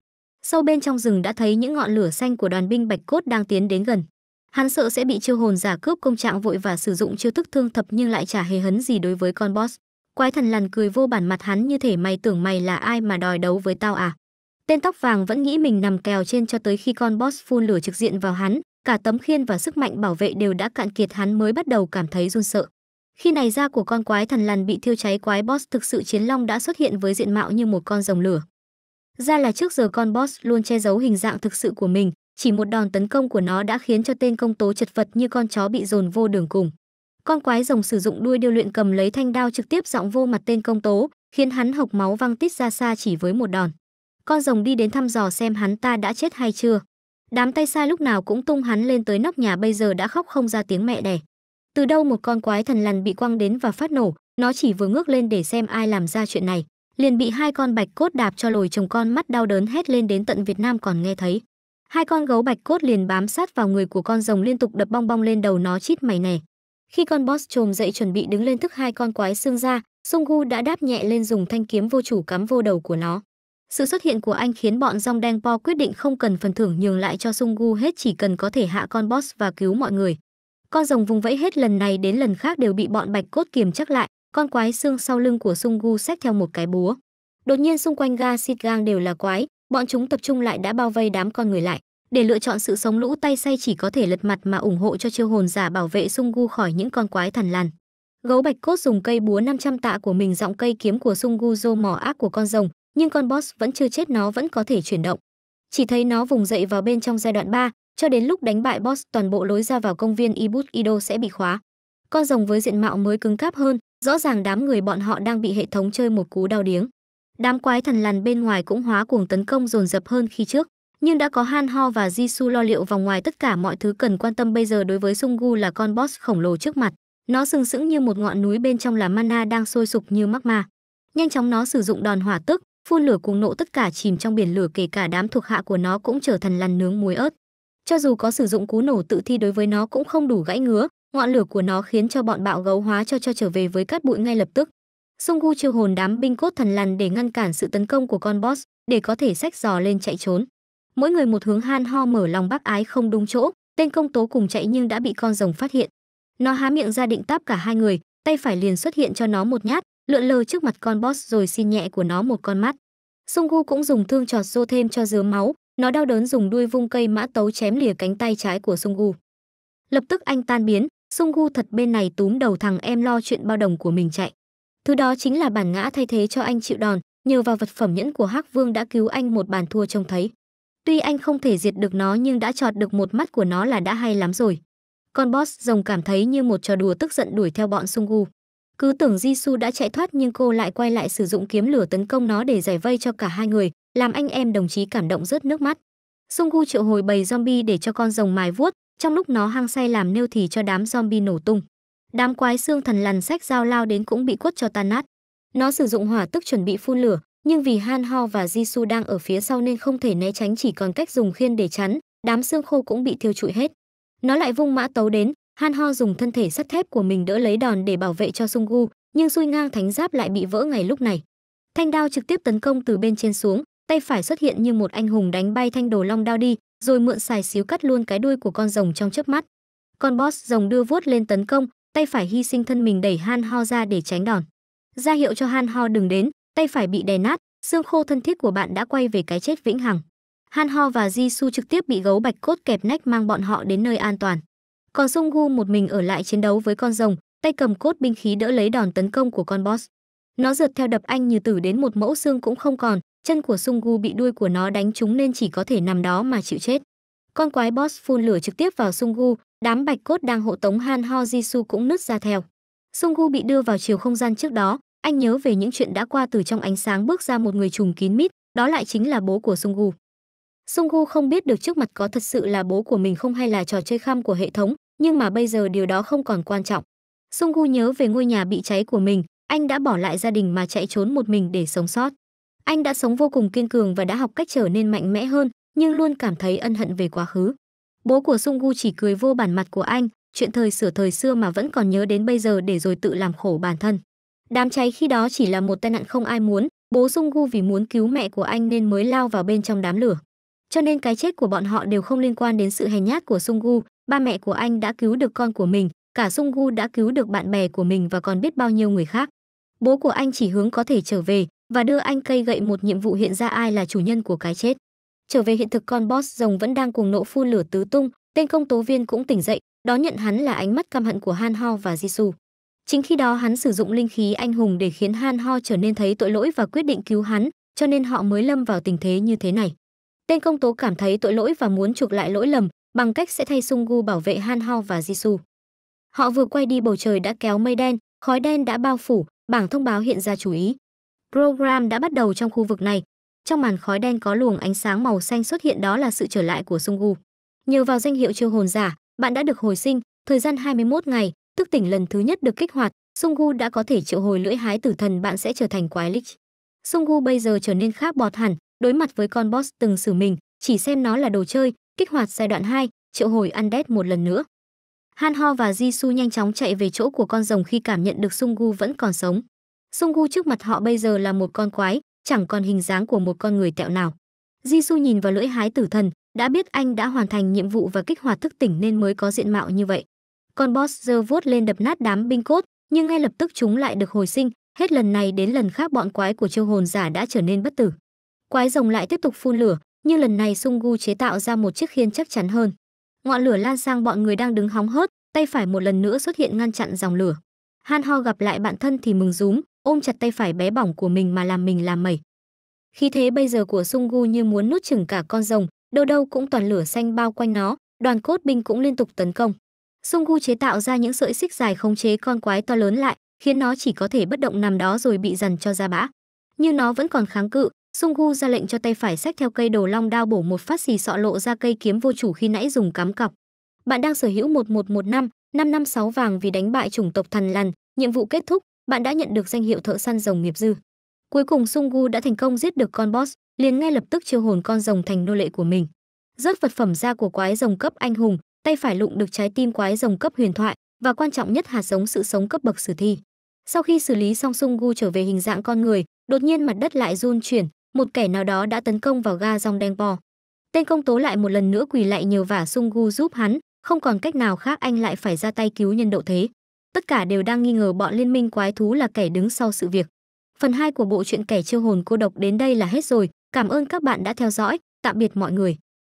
Sâu bên trong rừng đã thấy những ngọn lửa xanh của đoàn binh bạch cốt đang tiến đến gần. Hắn sợ sẽ bị chiêu hồn giả cướp công trạng vội và sử dụng chiêu thức thương thập nhưng lại chả hề hấn gì đối với con boss. Quái thần lằn cười vô bản mặt hắn như thể mày tưởng mày là ai mà đòi đấu với tao à. Tên tóc vàng vẫn nghĩ mình nằm kèo trên cho tới khi con boss phun lửa trực diện vào hắn, cả tấm khiên và sức mạnh bảo vệ đều đã cạn kiệt hắn mới bắt đầu cảm thấy run sợ. Khi này da của con quái thần lằn bị thiêu cháy quái boss thực sự chiến long đã xuất hiện với diện mạo như một con rồng lửa. Ra là trước giờ con boss luôn che giấu hình dạng thực sự của mình, chỉ một đòn tấn công của nó đã khiến cho tên công tố chật vật như con chó bị dồn vô đường cùng. Con quái rồng sử dụng đuôi điêu luyện cầm lấy thanh đao trực tiếp giọng vô mặt tên công tố, khiến hắn hộc máu văng tít ra xa chỉ với một đòn. Con rồng đi đến thăm dò xem hắn ta đã chết hay chưa. Đám tay sai lúc nào cũng tung hắn lên tới nóc nhà bây giờ đã khóc không ra tiếng mẹ đẻ. Từ đâu một con quái thần lằn bị quăng đến và phát nổ, nó chỉ vừa ngước lên để xem ai làm ra chuyện này, liền bị hai con bạch cốt đạp cho lồi chồng con mắt đau đớn hét lên đến tận Việt Nam còn nghe thấy. Hai con gấu bạch cốt liền bám sát vào người của con rồng liên tục đập bong bong lên đầu nó chít mày nè. Khi con boss trồm dậy chuẩn bị đứng lên thức hai con quái xương ra, Sung Gu đã đáp nhẹ lên dùng thanh kiếm vô chủ cắm vô đầu của nó. Sự xuất hiện của anh khiến bọn Dòng Đen Po quyết định không cần phần thưởng nhường lại cho Sung Gu hết chỉ cần có thể hạ con boss và cứu mọi người. Con rồng vùng vẫy hết lần này đến lần khác đều bị bọn bạch cốt kiềm chắc lại, con quái xương sau lưng của Sung Gu xách theo một cái búa. Đột nhiên xung quanh ga xịt gang đều là quái, bọn chúng tập trung lại đã bao vây đám con người lại. Để lựa chọn sự sống lũ tay say chỉ có thể lật mặt mà ủng hộ cho chiêu hồn giả bảo vệ Sung Gu khỏi những con quái thần lằn. Gấu bạch cốt dùng cây búa 500 tạ của mình giọng cây kiếm của Sung Gu dô mỏ ác của con rồng, nhưng con boss vẫn chưa chết nó vẫn có thể chuyển động. Chỉ thấy nó vùng dậy vào bên trong giai đoạn 3, cho đến lúc đánh bại boss toàn bộ lối ra vào công viên Ibut Ido sẽ bị khóa. Con rồng với diện mạo mới cứng cáp hơn, rõ ràng đám người bọn họ đang bị hệ thống chơi một cú đau điếng. Đám quái thần lằn bên ngoài cũng hóa cuồng tấn công dồn dập hơn khi trước, nhưng đã có Han Ho và Jisoo lo liệu vòng ngoài tất cả mọi thứ cần quan tâm bây giờ đối với Sung là con boss khổng lồ trước mặt. Nó sừng sững như một ngọn núi bên trong là mana đang sôi sục như magma. Nhanh chóng nó sử dụng đòn hỏa tức, phun lửa cùng nộ tất cả chìm trong biển lửa kể cả đám thuộc hạ của nó cũng trở thành lăn nướng muối ớt cho dù có sử dụng cú nổ tự thi đối với nó cũng không đủ gãy ngứa ngọn lửa của nó khiến cho bọn bạo gấu hóa cho cho trở về với cát bụi ngay lập tức sung gu chiêu hồn đám binh cốt thần lằn để ngăn cản sự tấn công của con boss để có thể sách giò lên chạy trốn mỗi người một hướng han ho mở lòng bác ái không đúng chỗ tên công tố cùng chạy nhưng đã bị con rồng phát hiện nó há miệng ra định táp cả hai người tay phải liền xuất hiện cho nó một nhát lượn lờ trước mặt con boss rồi xin nhẹ của nó một con mắt. Sung Gu cũng dùng thương trọt xô thêm cho dứa máu, nó đau đớn dùng đuôi vung cây mã tấu chém lìa cánh tay trái của Sung Gu. Lập tức anh tan biến, Sung Gu thật bên này túm đầu thằng em lo chuyện bao đồng của mình chạy. Thứ đó chính là bản ngã thay thế cho anh chịu đòn, nhờ vào vật phẩm nhẫn của Hắc Vương đã cứu anh một bàn thua trông thấy. Tuy anh không thể diệt được nó nhưng đã chọt được một mắt của nó là đã hay lắm rồi. Con boss rồng cảm thấy như một trò đùa tức giận đuổi theo bọn Sung Gu. Cứ tưởng Jisoo đã chạy thoát nhưng cô lại quay lại sử dụng kiếm lửa tấn công nó để giải vây cho cả hai người, làm anh em đồng chí cảm động rớt nước mắt. Sungu triệu hồi bầy zombie để cho con rồng mài vuốt, trong lúc nó hăng say làm nêu thì cho đám zombie nổ tung. Đám quái xương thần lằn sách dao lao đến cũng bị quất cho tan nát. Nó sử dụng hỏa tức chuẩn bị phun lửa, nhưng vì Han Ho và Jisoo đang ở phía sau nên không thể né tránh chỉ còn cách dùng khiên để chắn, đám xương khô cũng bị thiêu trụi hết. Nó lại vung mã tấu đến, Han Ho dùng thân thể sắt thép của mình đỡ lấy đòn để bảo vệ cho Sung Gu, nhưng xui ngang thánh giáp lại bị vỡ ngay lúc này. Thanh đao trực tiếp tấn công từ bên trên xuống, tay phải xuất hiện như một anh hùng đánh bay thanh đồ long đao đi, rồi mượn xài xíu cắt luôn cái đuôi của con rồng trong chớp mắt. Con boss rồng đưa vuốt lên tấn công, tay phải hy sinh thân mình đẩy Han Ho ra để tránh đòn. Ra hiệu cho Han Ho đừng đến, tay phải bị đè nát, xương khô thân thiết của bạn đã quay về cái chết vĩnh hằng. Han Ho và Jisoo trực tiếp bị gấu bạch cốt kẹp nách mang bọn họ đến nơi an toàn. Còn Sung Gu một mình ở lại chiến đấu với con rồng, tay cầm cốt binh khí đỡ lấy đòn tấn công của con boss. Nó rượt theo đập anh như tử đến một mẫu xương cũng không còn, chân của Sung Gu bị đuôi của nó đánh trúng nên chỉ có thể nằm đó mà chịu chết. Con quái boss phun lửa trực tiếp vào Sung Gu, đám bạch cốt đang hộ tống Han Ho Jisoo cũng nứt ra theo. Sung Gu bị đưa vào chiều không gian trước đó, anh nhớ về những chuyện đã qua từ trong ánh sáng bước ra một người trùng kín mít, đó lại chính là bố của Sung Gu. Sung Gu không biết được trước mặt có thật sự là bố của mình không hay là trò chơi khăm của hệ thống, nhưng mà bây giờ điều đó không còn quan trọng. Sung Gu nhớ về ngôi nhà bị cháy của mình, anh đã bỏ lại gia đình mà chạy trốn một mình để sống sót. Anh đã sống vô cùng kiên cường và đã học cách trở nên mạnh mẽ hơn, nhưng luôn cảm thấy ân hận về quá khứ. Bố của Sung Gu chỉ cười vô bản mặt của anh, chuyện thời sửa thời xưa mà vẫn còn nhớ đến bây giờ để rồi tự làm khổ bản thân. Đám cháy khi đó chỉ là một tai nạn không ai muốn, bố Sung Gu vì muốn cứu mẹ của anh nên mới lao vào bên trong đám lửa. Cho nên cái chết của bọn họ đều không liên quan đến sự hèn nhát của Sung Gu, ba mẹ của anh đã cứu được con của mình, cả Sung Gu đã cứu được bạn bè của mình và còn biết bao nhiêu người khác. Bố của anh chỉ hướng có thể trở về và đưa anh cây gậy một nhiệm vụ hiện ra ai là chủ nhân của cái chết. Trở về hiện thực con boss rồng vẫn đang cuồng nộ phun lửa tứ tung, tên công tố viên cũng tỉnh dậy, đón nhận hắn là ánh mắt căm hận của Han Ho và Jisoo. Chính khi đó hắn sử dụng linh khí anh hùng để khiến Han Ho trở nên thấy tội lỗi và quyết định cứu hắn, cho nên họ mới lâm vào tình thế như thế này. Tên công tố cảm thấy tội lỗi và muốn chuộc lại lỗi lầm, bằng cách sẽ thay Sungu bảo vệ Han Hao và Jisoo. Họ vừa quay đi bầu trời đã kéo mây đen, khói đen đã bao phủ, bảng thông báo hiện ra chú ý. Program đã bắt đầu trong khu vực này. Trong màn khói đen có luồng ánh sáng màu xanh xuất hiện đó là sự trở lại của Sungu. Nhờ vào danh hiệu chiêu hồn giả, bạn đã được hồi sinh, thời gian 21 ngày, thức tỉnh lần thứ nhất được kích hoạt, Sungu đã có thể triệu hồi lưỡi hái tử thần bạn sẽ trở thành quái lich. Sungu bây giờ trở nên khác bọt hẳn, đối mặt với con boss từng xử mình, chỉ xem nó là đồ chơi, kích hoạt giai đoạn 2, triệu hồi Undead một lần nữa. Han Ho và Jisoo nhanh chóng chạy về chỗ của con rồng khi cảm nhận được Sungu vẫn còn sống. Sungu trước mặt họ bây giờ là một con quái, chẳng còn hình dáng của một con người tẹo nào. Jisoo nhìn vào lưỡi hái tử thần, đã biết anh đã hoàn thành nhiệm vụ và kích hoạt thức tỉnh nên mới có diện mạo như vậy. Còn boss giờ vuốt lên đập nát đám binh cốt, nhưng ngay lập tức chúng lại được hồi sinh, hết lần này đến lần khác bọn quái của châu hồn giả đã trở nên bất tử. Quái rồng lại tiếp tục phun lửa, nhưng lần này Sungu chế tạo ra một chiếc khiên chắc chắn hơn. Ngọn lửa lan sang bọn người đang đứng hóng hớt, tay phải một lần nữa xuất hiện ngăn chặn dòng lửa. Han Ho gặp lại bạn thân thì mừng rúm, ôm chặt tay phải bé bỏng của mình mà làm mình làm mẩy. Khi thế bây giờ của Sungu như muốn nuốt chửng cả con rồng, đâu đâu cũng toàn lửa xanh bao quanh nó, đoàn cốt binh cũng liên tục tấn công. Sungu chế tạo ra những sợi xích dài khống chế con quái to lớn lại, khiến nó chỉ có thể bất động nằm đó rồi bị dần cho ra bã. Nhưng nó vẫn còn kháng cự, Sung Gu ra lệnh cho tay phải sách theo cây đồ long đao bổ một phát xì sọ lộ ra cây kiếm vô chủ khi nãy dùng cắm cọc. Bạn đang sở hữu 1115, 556 vàng vì đánh bại chủng tộc thần lằn, nhiệm vụ kết thúc, bạn đã nhận được danh hiệu thợ săn rồng nghiệp dư. Cuối cùng Sung Gu đã thành công giết được con boss, liền ngay lập tức chiêu hồn con rồng thành nô lệ của mình. Rớt vật phẩm ra của quái rồng cấp anh hùng, tay phải lụng được trái tim quái rồng cấp huyền thoại và quan trọng nhất hạt giống sự sống cấp bậc sử thi. Sau khi xử lý xong Sung Gu trở về hình dạng con người, đột nhiên mặt đất lại run chuyển, một kẻ nào đó đã tấn công vào ga rong đen bò. Tên công tố lại một lần nữa quỳ lại nhiều vả sung gu giúp hắn, không còn cách nào khác anh lại phải ra tay cứu nhân độ thế. Tất cả đều đang nghi ngờ bọn liên minh quái thú là kẻ đứng sau sự việc. Phần 2 của bộ truyện kẻ chiêu hồn cô độc đến đây là hết rồi. Cảm ơn các bạn đã theo dõi. Tạm biệt mọi người.